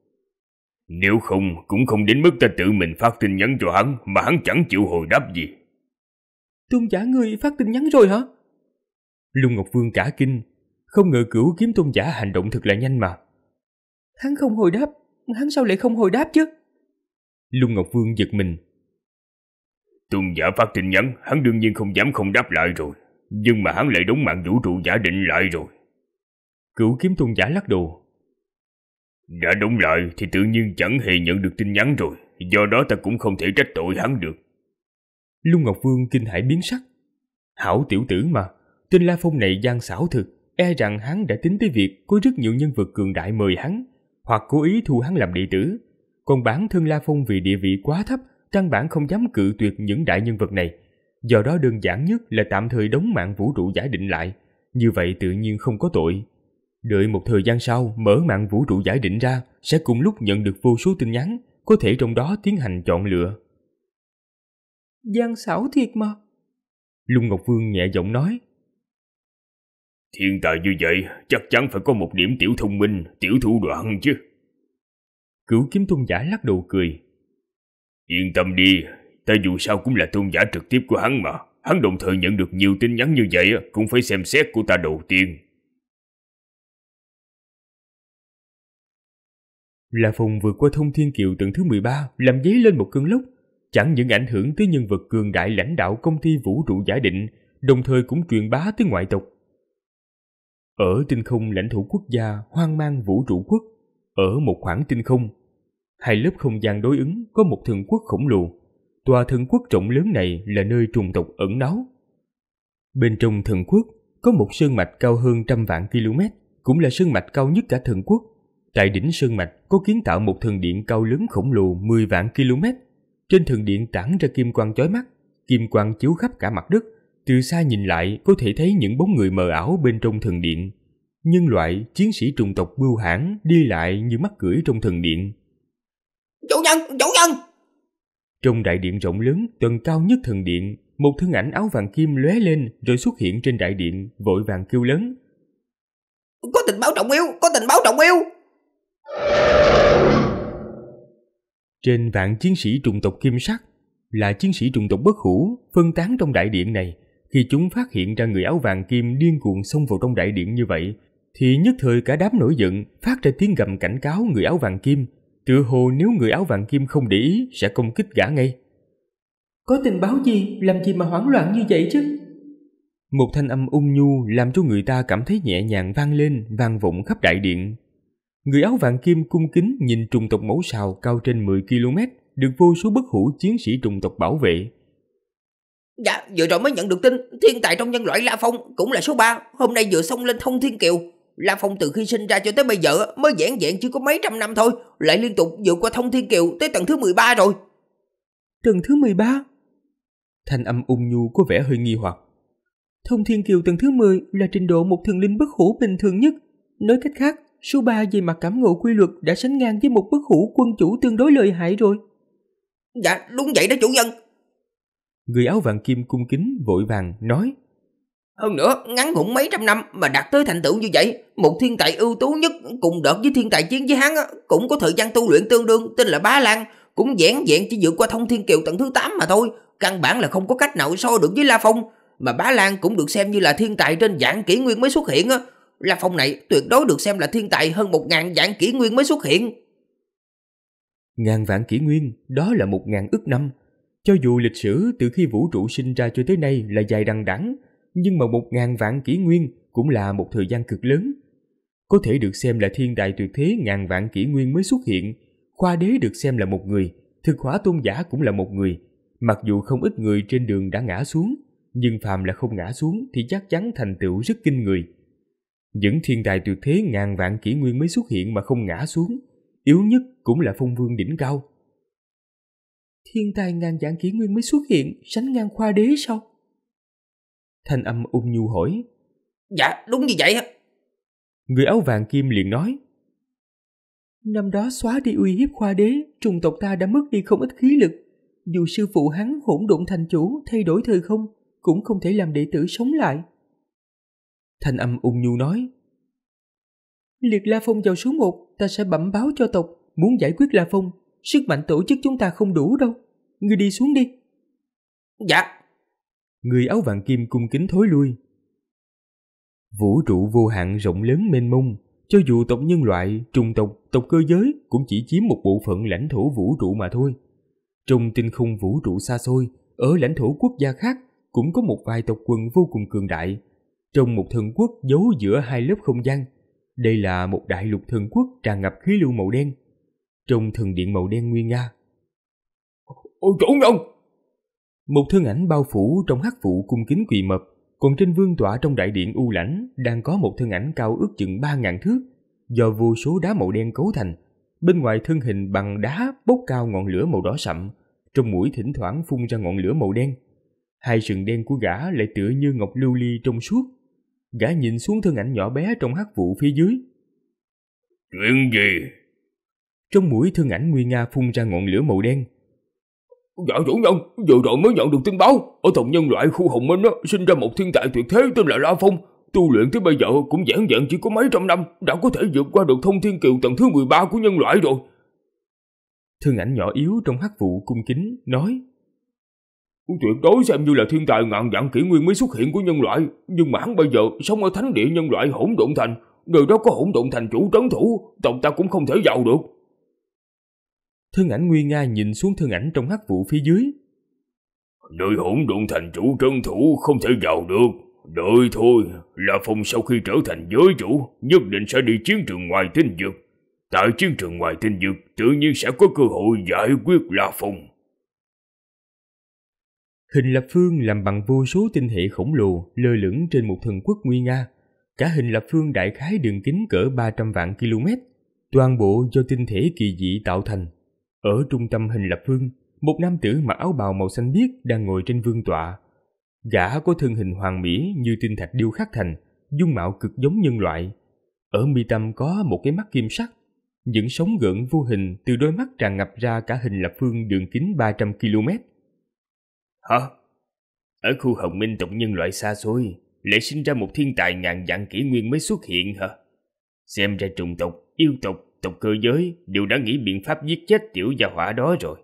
nếu không cũng không đến mức ta tự mình phát tin nhắn cho hắn mà hắn chẳng chịu hồi đáp gì. Tôn giả ngươi phát tin nhắn rồi hả? Lung Ngọc Vương cả kinh, không ngờ cửu kiếm tôn giả hành động thật là nhanh mà. Hắn không hồi đáp, hắn sao lại không hồi đáp chứ? Lung Ngọc Vương giật mình. Tôn giả phát tin nhắn, hắn đương nhiên không dám không đáp lại rồi. Nhưng mà hắn lại đúng mạng vũ trụ giả định lại rồi. Cửu kiếm tôn giả lắc đầu, đã đúng lại thì tự nhiên chẳng hề nhận được tin nhắn rồi Do đó ta cũng không thể trách tội hắn được Lung Ngọc Vương kinh hãi biến sắc Hảo tiểu tử mà Tên La Phong này gian xảo thực E rằng hắn đã tính tới việc Có rất nhiều nhân vật cường đại mời hắn Hoặc cố ý thu hắn làm đệ tử Còn bản thân La Phong vì địa vị quá thấp Căn bản không dám cự tuyệt những đại nhân vật này Do đó đơn giản nhất là tạm thời đóng mạng vũ trụ giả định lại Như vậy tự nhiên không có tội Đợi một thời gian sau, mở mạng vũ trụ giải định ra, sẽ cùng lúc nhận được vô số tin nhắn, có thể trong đó tiến hành chọn lựa. Gian xảo thiệt mà. Lung Ngọc Vương nhẹ giọng nói. Thiên tài như vậy, chắc chắn phải có một điểm tiểu thông minh, tiểu thủ đoạn chứ. Cửu kiếm tôn giả lắc đầu cười. Yên tâm đi, ta dù sao cũng là tôn giả trực tiếp của hắn mà. Hắn đồng thời nhận được nhiều tin nhắn như vậy cũng phải xem xét của ta đầu tiên. La Phong vượt qua thông thiên kiều tầng thứ 13 làm dấy lên một cơn lốc, chẳng những ảnh hưởng tới nhân vật cường đại lãnh đạo công ty vũ trụ giả định, đồng thời cũng truyền bá tới ngoại tộc. Ở tinh không lãnh thổ quốc gia hoang mang vũ trụ quốc, ở một khoảng tinh không, hai lớp không gian đối ứng có một thần quốc khổng lồ. Tòa thần quốc rộng lớn này là nơi trùng tộc ẩn náu. Bên trong thần quốc có một sơn mạch cao hơn trăm vạn km, cũng là sơn mạch cao nhất cả thần quốc Tại đỉnh Sơn Mạch có kiến tạo một thần điện cao lớn khổng lồ 10 vạn km. Trên thần điện tản ra kim quang chói mắt, kim quang chiếu khắp cả mặt đất. Từ xa nhìn lại có thể thấy những bóng người mờ ảo bên trong thần điện. Nhân loại, chiến sĩ trùng tộc bưu hãn đi lại như mắc cưỡi trong thần điện. Chủ nhân, chủ nhân! Trong đại điện rộng lớn, tầng cao nhất thần điện, một thân ảnh áo vàng kim lóe lên rồi xuất hiện trên đại điện, vội vàng kêu lớn. Có tình báo trọng yêu có tình báo trọng yêu trên vạn chiến sĩ trùng tộc kim sắc là chiến sĩ trùng tộc bất hủ phân tán trong đại điện này. Khi chúng phát hiện ra người áo vàng kim điên cuồng xông vào trong đại điện như vậy, thì nhất thời cả đám nổi giận phát ra tiếng gầm cảnh cáo người áo vàng kim. Tự hồ nếu người áo vàng kim không để ý sẽ công kích gã ngay. Có tình báo gì làm gì mà hoảng loạn như vậy chứ? Một thanh âm ung nhu làm cho người ta cảm thấy nhẹ nhàng vang lên, vang vọng khắp đại điện. Người áo vàng kim cung kính nhìn trùng tộc mẫu sào cao trên 10 km, được vô số bất hủ chiến sĩ trùng tộc bảo vệ. Dạ, vừa rồi mới nhận được tin, thiên tài trong nhân loại La Phong cũng là số 3, hôm nay vừa xông lên thông thiên kiều. La Phong từ khi sinh ra cho tới bây giờ mới vẹn vẹn chỉ có mấy trăm năm thôi, lại liên tục vượt qua thông thiên kiều tới tầng thứ 13 rồi. Tầng thứ 13? Thanh âm ung nhu có vẻ hơi nghi hoặc. Thông thiên kiều tầng thứ 10 là trình độ một thần linh bất hủ bình thường nhất. Nói cách khác, Số 3 về mặt cảm ngộ quy luật đã sánh ngang với một bức hủ quân chủ tương đối lợi hại rồi. Dạ, đúng vậy đó chủ nhân. Người áo vàng kim cung kính vội vàng nói. Hơn nữa, ngắn ngủn mấy trăm năm mà đạt tới thành tựu như vậy, một thiên tài ưu tú nhất cùng đợt với thiên tài chiến với hắn cũng có thời gian tu luyện tương đương tên là Bá Lan, cũng dẻn dẹn chỉ vượt qua thông thiên kiều tận thứ 8 mà thôi, căn bản là không có cách nào so được với La Phong, mà Bá Lan cũng được xem như là thiên tài trên dạng kỷ nguyên mới xuất hiện á, La Phong này tuyệt đối được xem là thiên tài hơn một ngàn vạn kỷ nguyên mới xuất hiện. Ngàn vạn kỷ nguyên, đó là một ngàn ức năm. Cho dù lịch sử từ khi vũ trụ sinh ra cho tới nay là dài đằng đẵng, nhưng mà một ngàn vạn kỷ nguyên cũng là một thời gian cực lớn. Có thể được xem là thiên đại tuyệt thế ngàn vạn kỷ nguyên mới xuất hiện. Khoa đế được xem là một người, thực hóa tôn giả cũng là một người. Mặc dù không ít người trên đường đã ngã xuống, nhưng phàm là không ngã xuống thì chắc chắn thành tựu rất kinh người. Những thiên tài tuyệt thế ngàn vạn kỷ nguyên mới xuất hiện mà không ngã xuống, yếu nhất cũng là phong vương đỉnh cao. Thiên tài ngàn vạn kỷ nguyên mới xuất hiện, sánh ngang khoa đế sao? Thanh âm ung nhu hỏi. Dạ, đúng như vậy á. Người áo vàng kim liền nói. Năm đó xóa đi uy hiếp khoa đế, trùng tộc ta đã mất đi không ít khí lực. Dù sư phụ hắn hỗn độn thành chủ, thay đổi thời không, cũng không thể làm đệ tử sống lại thanh âm ung nhu nói. Liệt La Phong vào số một, ta sẽ bẩm báo cho tộc, muốn giải quyết La Phong, sức mạnh tổ chức chúng ta không đủ đâu. Ngươi đi xuống đi. Dạ. Người áo vàng kim cung kính thối lui. Vũ trụ vô hạn rộng lớn mênh mông, cho dù tộc nhân loại, trùng tộc, tộc cơ giới cũng chỉ chiếm một bộ phận lãnh thổ vũ trụ mà thôi. Trong tinh không vũ trụ xa xôi, ở lãnh thổ quốc gia khác cũng có một vài tộc quần vô cùng cường đại, trong một thần quốc giấu giữa hai lớp không gian. Đây là một đại lục thần quốc tràn ngập khí lưu màu đen. Trong thần điện màu đen nguyên nga. Ôi trốn không! Một thân ảnh bao phủ trong hắc vụ cung kính quỳ mập, còn trên vương tọa trong đại điện u lãnh đang có một thân ảnh cao ước chừng ba ngàn thước, do vô số đá màu đen cấu thành. Bên ngoài thân hình bằng đá bốc cao ngọn lửa màu đỏ sậm, trong mũi thỉnh thoảng phun ra ngọn lửa màu đen. Hai sừng đen của gã lại tựa như ngọc lưu ly trong suốt gã nhìn xuống thân ảnh nhỏ bé trong hắc vụ phía dưới. Chuyện gì? Trong mũi thân ảnh Nguy Nga phun ra ngọn lửa màu đen. Gã dạ, chủ nhân, vừa rồi mới nhận được tin báo, ở tổng nhân loại khu Hồng Minh đó, sinh ra một thiên tài tuyệt thế tên là La Phong. Tu luyện tới bây giờ cũng giản dạng chỉ có mấy trăm năm, đã có thể vượt qua được thông thiên kiều tầng thứ 13 của nhân loại rồi. Thân ảnh nhỏ yếu trong hắc vụ cung kính, nói. Tuyệt đối xem như là thiên tài ngàn vạn kỷ nguyên mới xuất hiện của nhân loại Nhưng mà hắn bây giờ sống ở thánh địa nhân loại hỗn độn thành Nơi đó có hỗn độn thành chủ trấn thủ Tộc ta cũng không thể giàu được Thân ảnh Nguyên Nga nhìn xuống thân ảnh trong hắc vụ phía dưới Nơi hỗn độn thành chủ trấn thủ không thể giàu được Đợi thôi là Phong sau khi trở thành giới chủ Nhất định sẽ đi chiến trường ngoài tinh dược Tại chiến trường ngoài tinh dược Tự nhiên sẽ có cơ hội giải quyết La Phong Hình lập phương làm bằng vô số tinh hệ khổng lồ lơ lửng trên một thần quốc nguy nga. Cả hình lập phương đại khái đường kính cỡ 300 vạn km, toàn bộ do tinh thể kỳ dị tạo thành. Ở trung tâm hình lập phương, một nam tử mặc áo bào màu xanh biếc đang ngồi trên vương tọa. Gã có thân hình hoàng mỹ như tinh thạch điêu khắc thành, dung mạo cực giống nhân loại. Ở mi tâm có một cái mắt kim sắc, những sóng gợn vô hình từ đôi mắt tràn ngập ra cả hình lập phương đường kính 300 km Hả? Ở khu hồng minh tộc nhân loại xa xôi, lại sinh ra một thiên tài ngàn vạn kỷ nguyên mới xuất hiện hả? Xem ra trùng tộc, yêu tộc, tộc cơ giới đều đã nghĩ biện pháp giết chết tiểu gia hỏa đó rồi.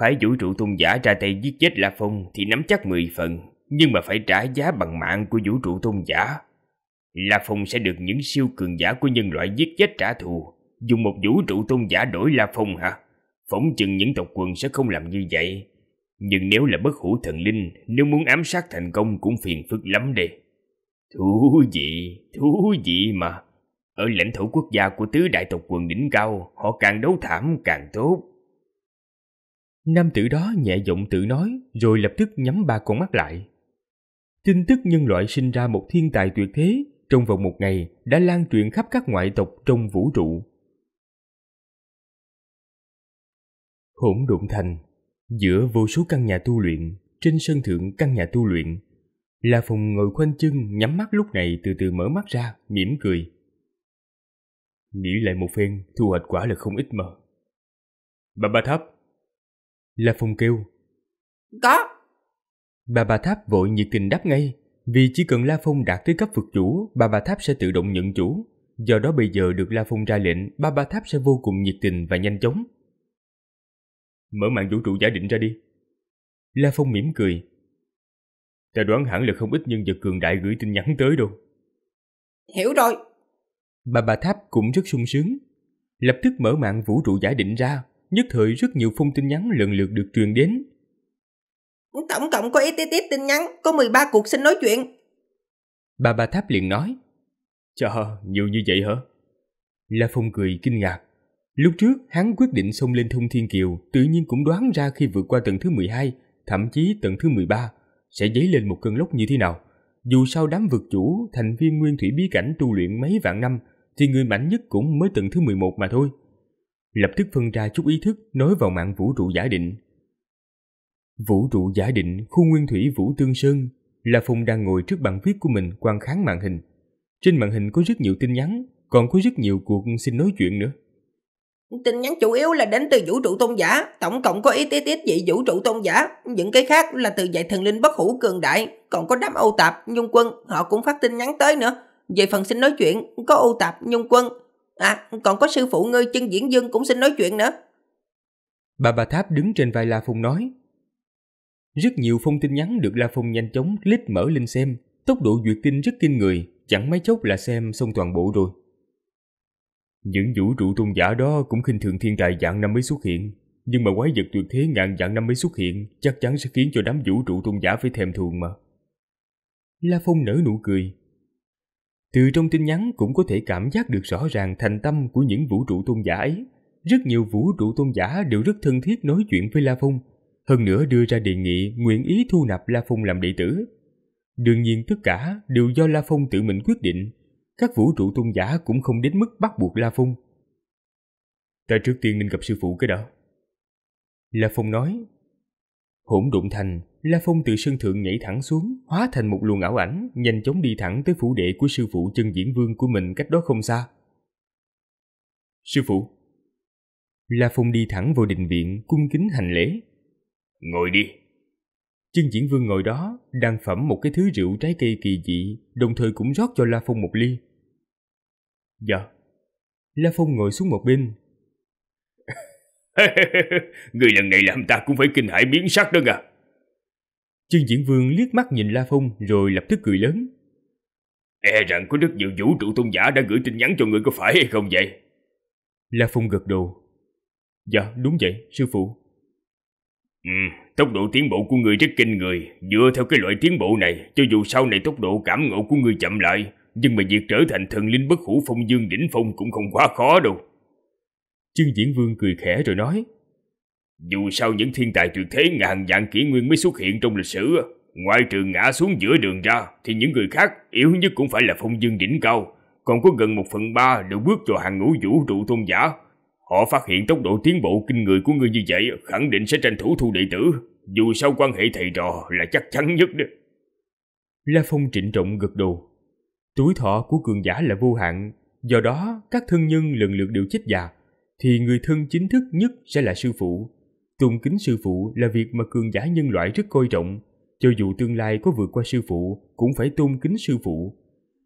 Phải vũ trụ tôn giả ra tay giết chết La Phong thì nắm chắc 10 phần, nhưng mà phải trả giá bằng mạng của vũ trụ tôn giả. La Phong sẽ được những siêu cường giả của nhân loại giết chết trả thù, dùng một vũ trụ tôn giả đổi La Phong hả? Phỏng chừng những tộc quần sẽ không làm như vậy, nhưng nếu là bất hủ thần linh, nếu muốn ám sát thành công cũng phiền phức lắm đây. Thú vị, thú vị mà. Ở lãnh thổ quốc gia của tứ đại tộc quần đỉnh cao, họ càng đấu thảm càng tốt. Nam tử đó nhẹ giọng tự nói, rồi lập tức nhắm ba con mắt lại. Tin tức nhân loại sinh ra một thiên tài tuyệt thế trong vòng một ngày đã lan truyền khắp các ngoại tộc trong vũ trụ. Hỗn độn thành Giữa vô số căn nhà tu luyện, trên sân thượng căn nhà tu luyện, La Phùng ngồi khoanh chân nhắm mắt lúc này từ từ mở mắt ra, mỉm cười. Nghĩ lại một phen, thu hoạch quả là không ít mà. Bà Ba Tháp La Phùng kêu. Có. Bà Ba Tháp vội nhiệt tình đáp ngay, vì chỉ cần La Phong đạt tới cấp vực chủ, bà Ba Tháp sẽ tự động nhận chủ. Do đó bây giờ được La Phong ra lệnh, bà Ba Tháp sẽ vô cùng nhiệt tình và nhanh chóng, Mở mạng vũ trụ giả định ra đi. La Phong mỉm cười. Ta đoán hẳn là không ít nhân vật cường đại gửi tin nhắn tới đâu. Hiểu rồi. Bà bà Tháp cũng rất sung sướng. Lập tức mở mạng vũ trụ giả định ra, nhất thời rất nhiều phong tin nhắn lần lượt được truyền đến. Tổng cộng có ít tiếp tiếp tin nhắn, có 13 cuộc xin nói chuyện. Bà bà Tháp liền nói. Chờ, nhiều như vậy hả? La Phong cười kinh ngạc. Lúc trước, hắn quyết định xông lên thông thiên kiều, tự nhiên cũng đoán ra khi vượt qua tầng thứ 12, thậm chí tầng thứ 13, sẽ dấy lên một cơn lốc như thế nào. Dù sao đám vực chủ, thành viên nguyên thủy bí cảnh tu luyện mấy vạn năm, thì người mạnh nhất cũng mới tầng thứ 11 mà thôi. Lập tức phân ra chút ý thức nói vào mạng vũ trụ giả định. Vũ trụ giả định khu nguyên thủy Vũ Tương Sơn là Phùng đang ngồi trước bàn viết của mình quan kháng màn hình. Trên màn hình có rất nhiều tin nhắn, còn có rất nhiều cuộc xin nói chuyện nữa. Tin nhắn chủ yếu là đến từ vũ trụ tôn giả, tổng cộng có ít ít ít dị vũ trụ tôn giả, những cái khác là từ dạy thần linh bất hủ cường đại, còn có đám Âu Tạp, Nhung Quân, họ cũng phát tin nhắn tới nữa. Về phần xin nói chuyện, có Âu Tạp, Nhung Quân, à còn có sư phụ ngươi chân diễn dương cũng xin nói chuyện nữa. Bà bà Tháp đứng trên vai La Phùng nói. Rất nhiều phong tin nhắn được La Phùng nhanh chóng click mở lên xem, tốc độ duyệt tin rất kinh người, chẳng mấy chốc là xem xong toàn bộ rồi. Những vũ trụ tôn giả đó cũng khinh thường thiên tài dạng năm mới xuất hiện, nhưng mà quái vật tuyệt thế ngàn dạng năm mới xuất hiện chắc chắn sẽ khiến cho đám vũ trụ tôn giả phải thèm thuồng mà. La Phong nở nụ cười. Từ trong tin nhắn cũng có thể cảm giác được rõ ràng thành tâm của những vũ trụ tôn giả ấy. Rất nhiều vũ trụ tôn giả đều rất thân thiết nói chuyện với La Phong, hơn nữa đưa ra đề nghị nguyện ý thu nạp La Phong làm đệ tử. Đương nhiên tất cả đều do La Phong tự mình quyết định, các vũ trụ tôn giả cũng không đến mức bắt buộc La Phong. Ta trước tiên nên gặp sư phụ cái đó La Phong nói. Hỗn độn thành, La Phong từ sân thượng nhảy thẳng xuống, hóa thành một luồng ảo ảnh, nhanh chóng đi thẳng tới phủ đệ của sư phụ chân diễn vương của mình cách đó không xa. Sư phụ. La Phong đi thẳng vào đình viện, cung kính hành lễ. Ngồi đi. Chân diễn vương ngồi đó, đang phẩm một cái thứ rượu trái cây kỳ dị, đồng thời cũng rót cho La Phong một ly. Dạ. La Phong ngồi xuống một bên. Người lần này làm ta cũng phải kinh hãi biến sắc đó à. Trương Diễn Vương liếc mắt nhìn La Phong rồi lập tức cười lớn. E rằng có rất nhiều vũ trụ tôn giả đã gửi tin nhắn cho người có phải hay không vậy? La Phong gật đầu. Dạ, đúng vậy, sư phụ. Ừ, tốc độ tiến bộ của người rất kinh người. Dựa theo cái loại tiến bộ này, cho dù sau này tốc độ cảm ngộ của người chậm lại, nhưng mà việc trở thành thần linh bất hủ phong dương đỉnh phong cũng không quá khó đâu. Trương Diễn Vương cười khẽ rồi nói, dù sao những thiên tài tuyệt thế ngàn dạng kỷ nguyên mới xuất hiện trong lịch sử, ngoại trừ ngã xuống giữa đường ra thì những người khác yếu nhất cũng phải là phong dương đỉnh cao, còn có gần một phần ba đều bước vào hàng ngũ vũ trụ tôn giả. Họ phát hiện tốc độ tiến bộ kinh người của ngươi như vậy khẳng định sẽ tranh thủ thu đệ tử, dù sao quan hệ thầy trò là chắc chắn nhất đó. La Phong trịnh trọng gật đầu, Tuổi thọ của cường giả là vô hạn, do đó các thân nhân lần lượt đều chết già, thì người thân chính thức nhất sẽ là sư phụ. Tôn kính sư phụ là việc mà cường giả nhân loại rất coi trọng, cho dù tương lai có vượt qua sư phụ cũng phải tôn kính sư phụ.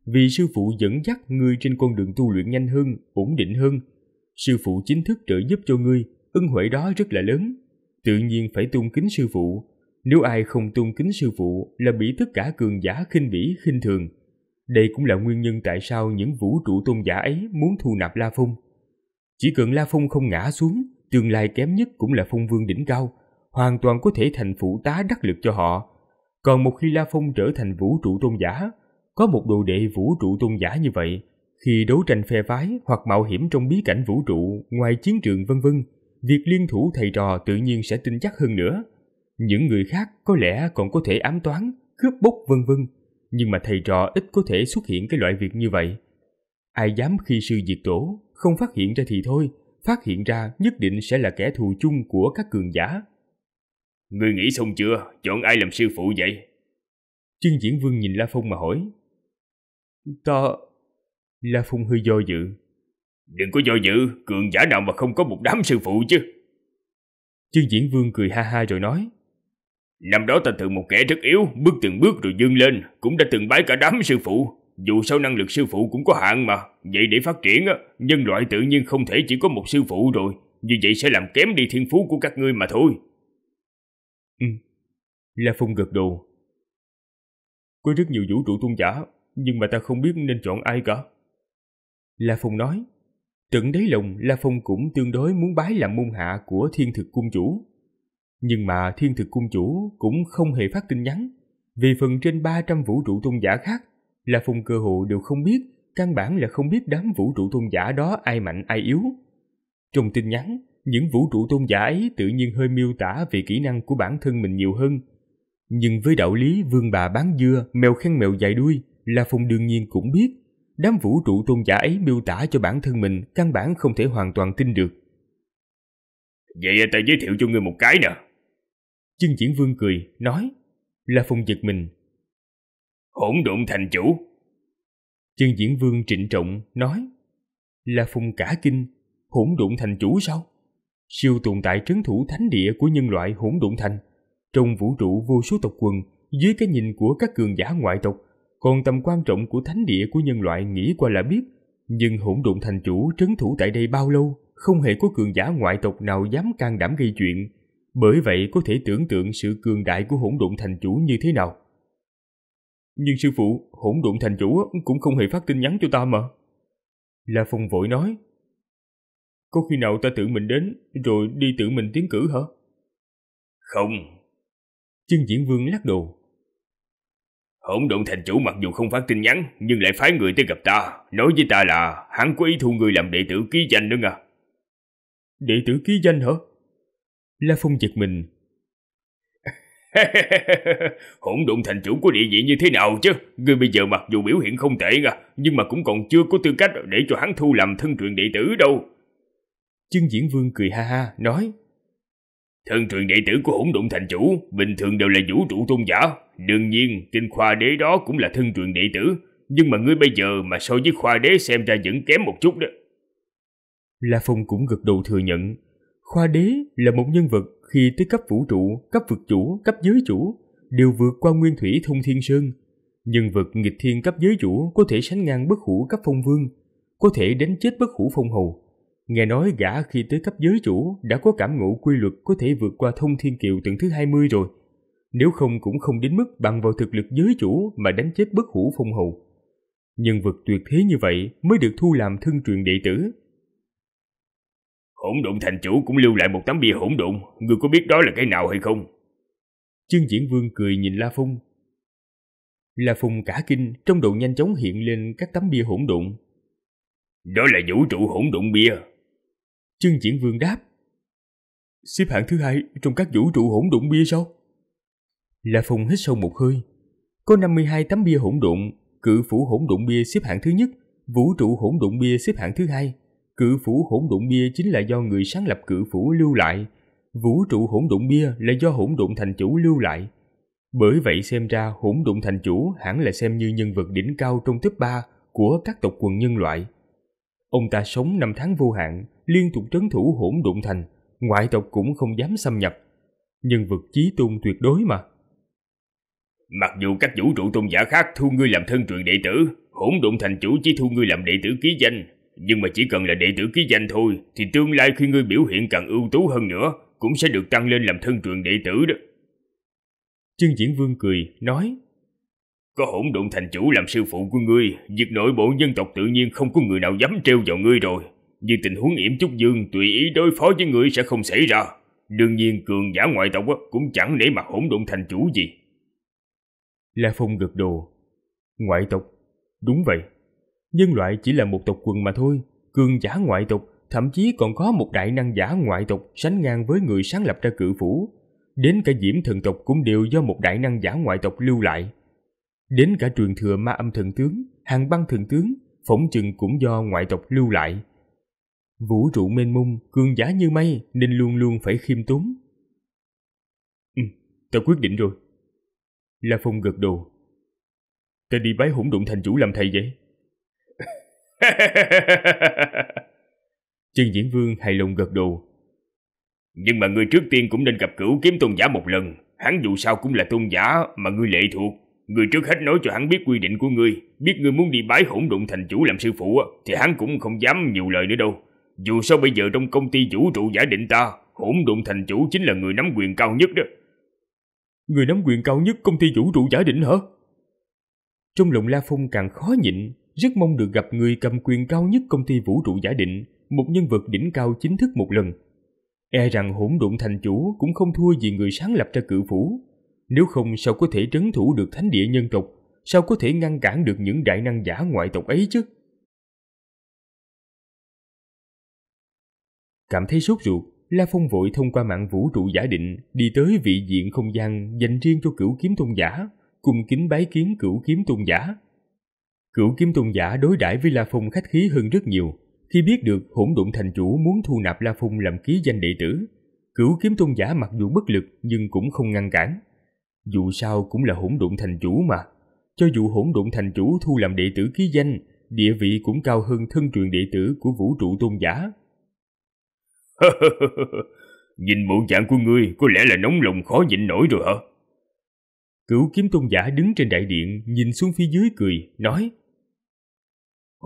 Vì sư phụ dẫn dắt ngươi trên con đường tu luyện nhanh hơn, ổn định hơn. Sư phụ chính thức trợ giúp cho ngươi, ân huệ đó rất là lớn. Tự nhiên phải tôn kính sư phụ. Nếu ai không tôn kính sư phụ là bị tất cả cường giả khinh bỉ khinh thường đây cũng là nguyên nhân tại sao những vũ trụ tôn giả ấy muốn thu nạp La Phong. Chỉ cần La Phong không ngã xuống, tương lai kém nhất cũng là phong vương đỉnh cao, hoàn toàn có thể thành phụ tá đắc lực cho họ. Còn một khi La Phong trở thành vũ trụ tôn giả, có một đồ đệ vũ trụ tôn giả như vậy, khi đấu tranh phe phái hoặc mạo hiểm trong bí cảnh vũ trụ, ngoài chiến trường vân vân, việc liên thủ thầy trò tự nhiên sẽ tin chắc hơn nữa. Những người khác có lẽ còn có thể ám toán, cướp bóc vân vân, nhưng mà thầy trò ít có thể xuất hiện cái loại việc như vậy. Ai dám khi sư diệt tổ, không phát hiện ra thì thôi, phát hiện ra nhất định sẽ là kẻ thù chung của các cường giả. người nghĩ xong chưa, chọn ai làm sư phụ vậy? Trương Diễn Vương nhìn La Phong mà hỏi. Ta... La Phong hơi do dự. Đừng có do dự, cường giả nào mà không có một đám sư phụ chứ. Trương Diễn Vương cười ha ha rồi nói. Năm đó ta từng một kẻ rất yếu, bước từng bước rồi dương lên, cũng đã từng bái cả đám sư phụ. Dù sao năng lực sư phụ cũng có hạn mà, vậy để phát triển, nhân loại tự nhiên không thể chỉ có một sư phụ rồi, như vậy sẽ làm kém đi thiên phú của các ngươi mà thôi. Ừ, La Phong gật đầu. Có rất nhiều vũ trụ tôn giả, nhưng mà ta không biết nên chọn ai cả. La Phong nói, tận đáy lòng La Phong cũng tương đối muốn bái làm môn hạ của thiên thực cung chủ. Nhưng mà thiên thực cung chủ cũng không hề phát tin nhắn, vì phần trên 300 vũ trụ tôn giả khác là phùng cơ hộ đều không biết, căn bản là không biết đám vũ trụ tôn giả đó ai mạnh ai yếu. Trong tin nhắn, những vũ trụ tôn giả ấy tự nhiên hơi miêu tả về kỹ năng của bản thân mình nhiều hơn. Nhưng với đạo lý vương bà bán dưa, mèo khen mèo dài đuôi là phùng đương nhiên cũng biết. Đám vũ trụ tôn giả ấy miêu tả cho bản thân mình căn bản không thể hoàn toàn tin được. Vậy ta giới thiệu cho ngươi một cái nè. Chương Diễn Vương cười, nói. La Phong giật mình. Hỗn độn thành chủ. Chương Diễn Vương trịnh trọng, nói. La Phong cả kinh, hỗn độn thành chủ sao? Siêu tồn tại trấn thủ thánh địa của nhân loại hỗn độn thành. Trong vũ trụ vô số tộc quần, dưới cái nhìn của các cường giả ngoại tộc, còn tầm quan trọng của thánh địa của nhân loại nghĩ qua là biết. Nhưng hỗn độn thành chủ trấn thủ tại đây bao lâu, không hề có cường giả ngoại tộc nào dám can đảm gây chuyện, bởi vậy có thể tưởng tượng sự cường đại của hỗn độn thành chủ như thế nào. Nhưng sư phụ, hỗn độn thành chủ cũng không hề phát tin nhắn cho ta mà. La Phong vội nói. Có khi nào ta tự mình đến rồi đi tự mình tiến cử hả? Không. Chân diễn vương lắc đầu. Hỗn độn thành chủ mặc dù không phát tin nhắn nhưng lại phái người tới gặp ta. Nói với ta là hắn có ý thu người làm đệ tử ký danh nữa à. Đệ tử ký danh hả? La Phong giật mình. Hỗn độn thành chủ của địa vị như thế nào chứ? Ngươi bây giờ mặc dù biểu hiện không tệ à, nhưng mà cũng còn chưa có tư cách để cho hắn thu làm thân truyền đệ tử đâu. Chương Diễn Vương cười ha ha, nói. Thân truyền đệ tử của hỗn độn thành chủ bình thường đều là vũ trụ tôn giả. Đương nhiên, kinh khoa đế đó cũng là thân truyền đệ tử. Nhưng mà ngươi bây giờ mà so với khoa đế xem ra vẫn kém một chút đó. La Phong cũng gật đầu thừa nhận. Khoa đế là một nhân vật khi tới cấp vũ trụ, cấp vực chủ, cấp giới chủ, đều vượt qua nguyên thủy thông thiên sơn. Nhân vật nghịch thiên cấp giới chủ có thể sánh ngang bất hủ cấp phong vương, có thể đánh chết bất hủ phong hầu. Nghe nói gã khi tới cấp giới chủ đã có cảm ngộ quy luật có thể vượt qua thông thiên kiều tận thứ 20 rồi. Nếu không cũng không đến mức bằng vào thực lực giới chủ mà đánh chết bất hủ phong hầu. Nhân vật tuyệt thế như vậy mới được thu làm thân truyền đệ tử Hỗn độn thành chủ cũng lưu lại một tấm bia hỗn độn, ngươi có biết đó là cái nào hay không? trương Diễn Vương cười nhìn La Phung. La Phung cả kinh, trong đầu nhanh chóng hiện lên các tấm bia hỗn độn. Đó là vũ trụ hỗn độn bia. trương Diễn Vương đáp. Xếp hạng thứ hai trong các vũ trụ hỗn độn bia sao? La Phung hít sâu một hơi. Có 52 tấm bia hỗn độn, cự phủ hỗn độn bia xếp hạng thứ nhất, vũ trụ hỗn độn bia xếp hạng thứ hai, Cự phủ hỗn độn bia chính là do người sáng lập cự phủ lưu lại, vũ trụ hỗn độn bia là do hỗn độn thành chủ lưu lại. Bởi vậy xem ra hỗn độn thành chủ hẳn là xem như nhân vật đỉnh cao trong top ba của các tộc quần nhân loại. Ông ta sống năm tháng vô hạn, liên tục trấn thủ hỗn độn thành, ngoại tộc cũng không dám xâm nhập. Nhân vật chí tôn tuyệt đối mà. Mặc dù các vũ trụ tôn giả khác thu ngươi làm thân truyền đệ tử, hỗn độn thành chủ chỉ thu ngươi làm đệ tử ký danh, nhưng mà chỉ cần là đệ tử ký danh thôi Thì tương lai khi ngươi biểu hiện càng ưu tú hơn nữa Cũng sẽ được tăng lên làm thân truyền đệ tử đó Trương Diễn Vương cười, nói Có hỗn độn thành chủ làm sư phụ của ngươi Việc nội bộ dân tộc tự nhiên không có người nào dám trêu vào ngươi rồi Nhưng tình huống yểm trúc dương tùy ý đối phó với ngươi sẽ không xảy ra Đương nhiên cường giả ngoại tộc cũng chẳng nể mặt hỗn độn thành chủ gì La Phong gật đồ Ngoại tộc, đúng vậy Nhân loại chỉ là một tộc quần mà thôi, cường giả ngoại tộc, thậm chí còn có một đại năng giả ngoại tộc sánh ngang với người sáng lập ra cự phủ. Đến cả diễm thần tộc cũng đều do một đại năng giả ngoại tộc lưu lại. Đến cả truyền thừa ma âm thần tướng, hàng băng thần tướng, phỏng chừng cũng do ngoại tộc lưu lại. Vũ trụ mênh mông, cường giả như mây nên luôn luôn phải khiêm tốn. Ừ, tao quyết định rồi. La Phong gật đầu. Tao đi bái hỗn độn thành chủ làm thầy vậy? Trương Diễn Vương hài lòng gật đầu. Nhưng mà ngươi trước tiên cũng nên gặp cửu kiếm tôn giả một lần. Hắn dù sao cũng là tôn giả mà ngươi lệ thuộc. Ngươi trước hết nói cho hắn biết quy định của ngươi. Biết ngươi muốn đi bái hỗn độn thành chủ làm sư phụ thì hắn cũng không dám nhiều lời nữa đâu. Dù sao bây giờ trong công ty vũ trụ giả định ta, hỗn độn thành chủ chính là người nắm quyền cao nhất đó. Người nắm quyền cao nhất công ty vũ trụ giả định hả? Trong lòng La Phong càng khó nhịn rất mong được gặp người cầm quyền cao nhất công ty vũ trụ giả định, một nhân vật đỉnh cao chính thức một lần. E rằng hỗn độn thành chủ cũng không thua gì người sáng lập ra cự phủ. Nếu không sao có thể trấn thủ được thánh địa nhân tộc, sao có thể ngăn cản được những đại năng giả ngoại tộc ấy chứ? Cảm thấy sốt ruột, La Phong vội thông qua mạng vũ trụ giả định đi tới vị diện không gian dành riêng cho cửu kiếm tôn giả, cùng kính bái kiến cửu kiếm tôn giả. Cửu kiếm tôn giả đối đãi với La Phong khách khí hơn rất nhiều. Khi biết được hỗn độn thành chủ muốn thu nạp La Phong làm ký danh đệ tử, cửu kiếm tôn giả mặc dù bất lực nhưng cũng không ngăn cản. Dù sao cũng là hỗn độn thành chủ mà. Cho dù hỗn độn thành chủ thu làm đệ tử ký danh, địa vị cũng cao hơn thân truyền đệ tử của vũ trụ tôn giả. Nhìn bộ dạng của ngươi có lẽ là nóng lòng khó nhịn nổi rồi hả? Cửu kiếm tôn giả đứng trên đại điện nhìn xuống phía dưới cười, nói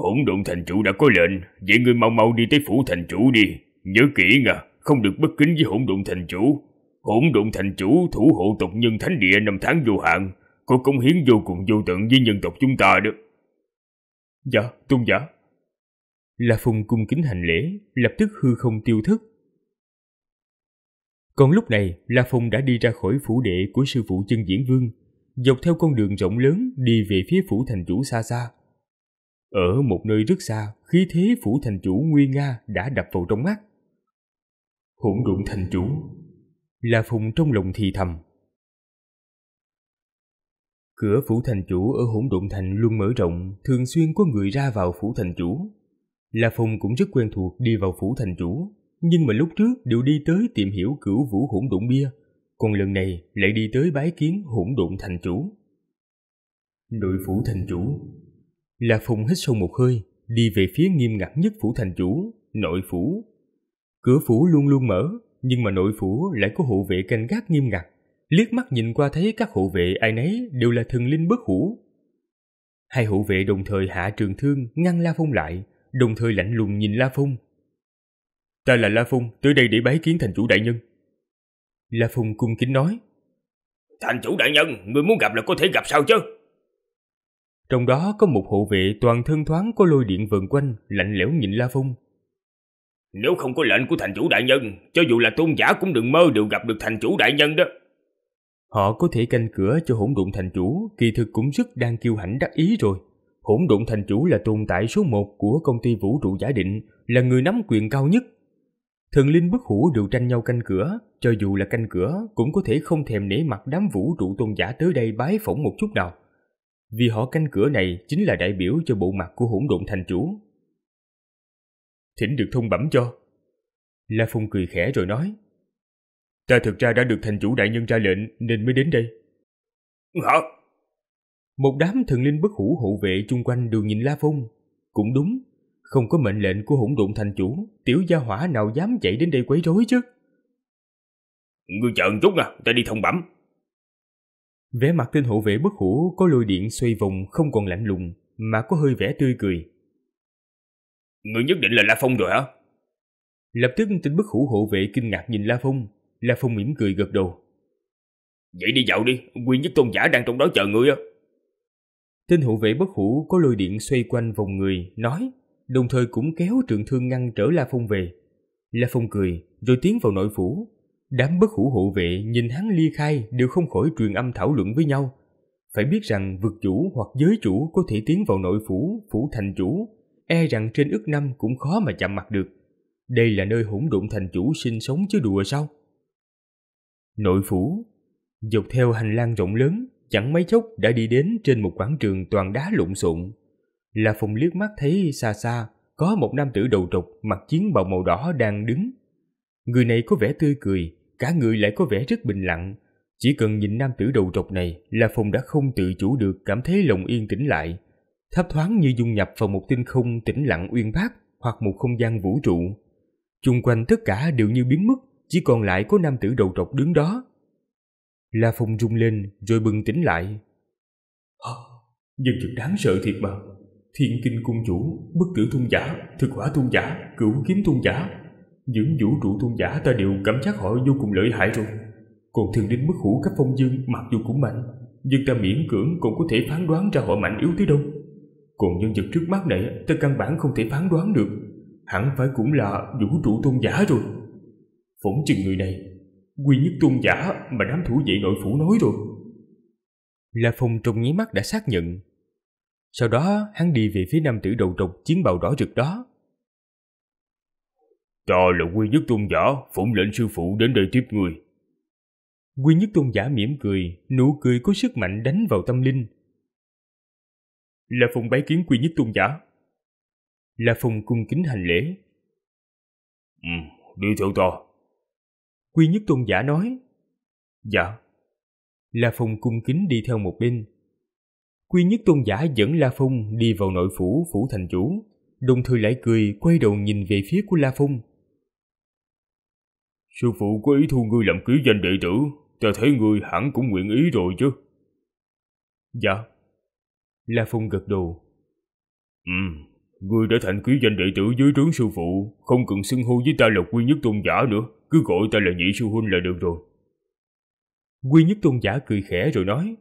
Hỗn độn thành chủ đã có lệnh, vậy ngươi mau mau đi tới phủ thành chủ đi. Nhớ kỹ ngà, không được bất kính với hỗn độn thành chủ. Hỗn độn thành chủ thủ hộ tộc nhân thánh địa năm tháng vô hạn, có công hiến vô cùng vô tận với nhân tộc chúng ta đó. Dạ, tôn giả. La Phùng cung kính hành lễ, lập tức hư không tiêu thức. Còn lúc này, La Phùng đã đi ra khỏi phủ đệ của sư phụ chân diễn vương, dọc theo con đường rộng lớn đi về phía phủ thành chủ xa xa. Ở một nơi rất xa, khí thế phủ thành chủ Nguyên Nga đã đập vào trong mắt. Hỗn độn thành chủ. Là Phùng trong lòng thì thầm. Cửa phủ thành chủ ở hỗn độn thành luôn mở rộng, thường xuyên có người ra vào phủ thành chủ. La phùng cũng rất quen thuộc đi vào phủ thành chủ, nhưng mà lúc trước đều đi tới tìm hiểu cửu vũ hỗn độn bia, còn lần này lại đi tới bái kiến hỗn độn thành chủ. Nội phủ thành chủ, La Phong hít sâu một hơi, đi về phía nghiêm ngặt nhất phủ thành chủ, nội phủ. Cửa phủ luôn luôn mở, nhưng mà nội phủ lại có hộ vệ canh gác nghiêm ngặt. Liếc mắt nhìn qua thấy các hộ vệ ai nấy đều là thần linh bất hủ. Hai hộ vệ đồng thời hạ trường thương ngăn La Phong lại, đồng thời lạnh lùng nhìn La Phong. Ta là La Phong, tới đây để bái kiến thành chủ đại nhân. La Phong cung kính nói. Thành chủ đại nhân, người muốn gặp là có thể gặp sao chứ? Trong đó có một hộ vệ toàn thân thoáng có lôi điện vần quanh, lạnh lẽo nhìn La Phong. Nếu không có lệnh của thành chủ đại nhân, cho dù là tôn giả cũng đừng mơ được gặp được thành chủ đại nhân đó. Họ có thể canh cửa cho hỗn độn thành chủ, kỳ thực cũng rất đang kiêu hãnh đắc ý rồi. Hỗn độn thành chủ là tồn tại số một của công ty vũ trụ giả định, là người nắm quyền cao nhất. Thần linh bất hủ đều tranh nhau canh cửa, cho dù là canh cửa cũng có thể không thèm nể mặt đám vũ trụ tôn giả tới đây bái phỏng một chút nào vì họ canh cửa này chính là đại biểu cho bộ mặt của hỗn độn thành chủ. Thỉnh được thông bẩm cho. La Phong cười khẽ rồi nói. Ta thực ra đã được thành chủ đại nhân ra lệnh nên mới đến đây. Hả? Một đám thần linh bất hủ hộ vệ chung quanh đều nhìn La Phong. Cũng đúng, không có mệnh lệnh của hỗn độn thành chủ, tiểu gia hỏa nào dám chạy đến đây quấy rối chứ. Ngươi chờ một chút à, ta đi thông bẩm. Vẻ mặt tên hộ vệ bất hủ có lôi điện xoay vòng không còn lạnh lùng mà có hơi vẻ tươi cười. Người nhất định là La Phong rồi hả? Lập tức tên bất hủ hộ vệ kinh ngạc nhìn La Phong, La Phong mỉm cười gật đầu. Vậy đi dạo đi, nguyên nhất tôn giả đang trong đó chờ ngươi á. Tên hộ vệ bất hủ có lôi điện xoay quanh vòng người, nói, đồng thời cũng kéo trường thương ngăn trở La Phong về. La Phong cười, rồi tiến vào nội phủ, Đám bất hủ hộ vệ nhìn hắn ly khai đều không khỏi truyền âm thảo luận với nhau. Phải biết rằng vực chủ hoặc giới chủ có thể tiến vào nội phủ, phủ thành chủ, e rằng trên ước năm cũng khó mà chạm mặt được. Đây là nơi hỗn độn thành chủ sinh sống chứ đùa sao? Nội phủ, dọc theo hành lang rộng lớn, chẳng mấy chốc đã đi đến trên một quảng trường toàn đá lộn xộn. Là phùng liếc mắt thấy xa xa, có một nam tử đầu trục mặc chiến bào màu đỏ đang đứng. Người này có vẻ tươi cười, cả người lại có vẻ rất bình lặng. Chỉ cần nhìn nam tử đầu trọc này là Phong đã không tự chủ được cảm thấy lòng yên tĩnh lại. Thấp thoáng như dung nhập vào một tinh không tĩnh lặng uyên bác hoặc một không gian vũ trụ. Chung quanh tất cả đều như biến mất, chỉ còn lại có nam tử đầu trọc đứng đó. La Phong rung lên rồi bừng tỉnh lại. À, nhân vật đáng sợ thiệt mà. Thiên kinh cung chủ, bất tử thung giả, thực hỏa thung giả, cửu kiếm thung giả, những vũ trụ tôn giả ta đều cảm giác họ vô cùng lợi hại rồi Còn thường đến mức hữu các phong dương mặc dù cũng mạnh Nhưng ta miễn cưỡng cũng có thể phán đoán ra họ mạnh yếu tới đâu Còn nhân vật trước mắt này ta căn bản không thể phán đoán được Hẳn phải cũng là vũ trụ tôn giả rồi Phỏng chừng người này Quy nhất tôn giả mà đám thủ vệ nội phủ nói rồi La Phong trong nháy mắt đã xác nhận Sau đó hắn đi về phía nam tử đầu trọc chiến bào đỏ rực đó Ta là quy nhất tôn giả, phụng lệnh sư phụ đến đây tiếp người. Quy nhất tôn giả mỉm cười, nụ cười có sức mạnh đánh vào tâm linh. Là phùng bái kiến quy nhất tôn giả. Là phùng cung kính hành lễ. Ừ, đi theo ta. Quy nhất tôn giả nói. Dạ. là Phong cung kính đi theo một bên. Quy nhất tôn giả dẫn La Phong đi vào nội phủ phủ thành chủ, đồng thời lại cười quay đầu nhìn về phía của La Phong. Sư phụ có ý thu ngươi làm ký danh đệ tử, ta thấy ngươi hẳn cũng nguyện ý rồi chứ. Dạ. La Phong gật đầu. Ừ, ngươi đã thành ký danh đệ tử dưới trướng sư phụ, không cần xưng hô với ta là quy nhất tôn giả nữa, cứ gọi ta là nhị sư huynh là được rồi. Quy nhất tôn giả cười khẽ rồi nói.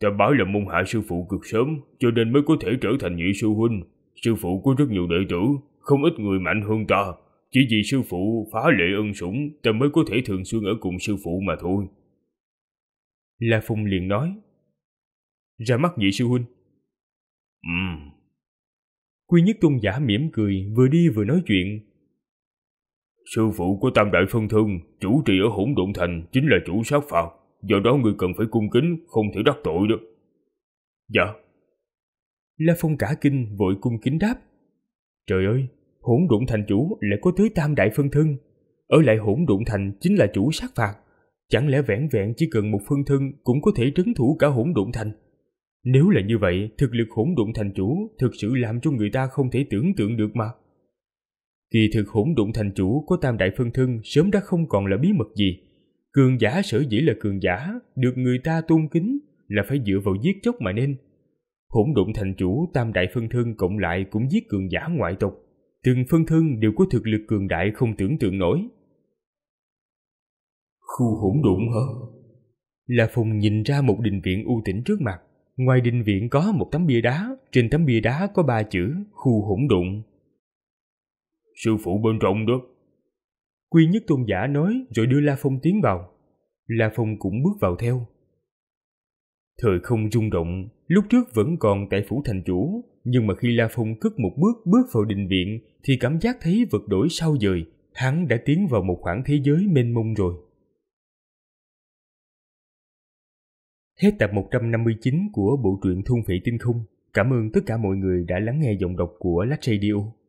Ta báo là môn hạ sư phụ cực sớm, cho nên mới có thể trở thành nhị sư huynh. Sư phụ có rất nhiều đệ tử, không ít người mạnh hơn ta, chỉ vì sư phụ phá lệ ân sủng ta mới có thể thường xuyên ở cùng sư phụ mà thôi. La Phong liền nói. Ra mắt vị sư huynh. Ừm. Quy nhất tôn giả mỉm cười vừa đi vừa nói chuyện. Sư phụ của Tam Đại Phân Thân, chủ trì ở hỗn độn thành chính là chủ sát phạt. Do đó người cần phải cung kính, không thể đắc tội đó. Dạ. La Phong cả kinh vội cung kính đáp. Trời ơi, hỗn độn thành chủ lại có tới tam đại phân thân. Ở lại hỗn độn thành chính là chủ sát phạt. Chẳng lẽ vẹn vẹn chỉ cần một phân thân cũng có thể trấn thủ cả hỗn độn thành? Nếu là như vậy, thực lực hỗn độn thành chủ thực sự làm cho người ta không thể tưởng tượng được mà. Kỳ thực hỗn độn thành chủ có tam đại phân thân sớm đã không còn là bí mật gì. Cường giả sở dĩ là cường giả, được người ta tôn kính là phải dựa vào giết chóc mà nên. Hỗn độn thành chủ tam đại phân thân cộng lại cũng giết cường giả ngoại tộc, từng phân thân đều có thực lực cường đại không tưởng tượng nổi. Khu hỗn độn hả? La Phong nhìn ra một đình viện u tĩnh trước mặt. Ngoài đình viện có một tấm bia đá, trên tấm bia đá có ba chữ khu hỗn độn. Sư phụ bên trong đó. Quy nhất tôn giả nói rồi đưa La Phong tiến vào. La Phong cũng bước vào theo. Thời không rung động, lúc trước vẫn còn tại phủ thành chủ, nhưng mà khi La Phong cất một bước bước vào đình viện thì cảm giác thấy vật đổi sau dời, hắn đã tiến vào một khoảng thế giới mênh mông rồi. Hết tập 159 của bộ truyện Thôn Phệ Tinh Không. Cảm ơn tất cả mọi người đã lắng nghe giọng đọc của Lách Radio.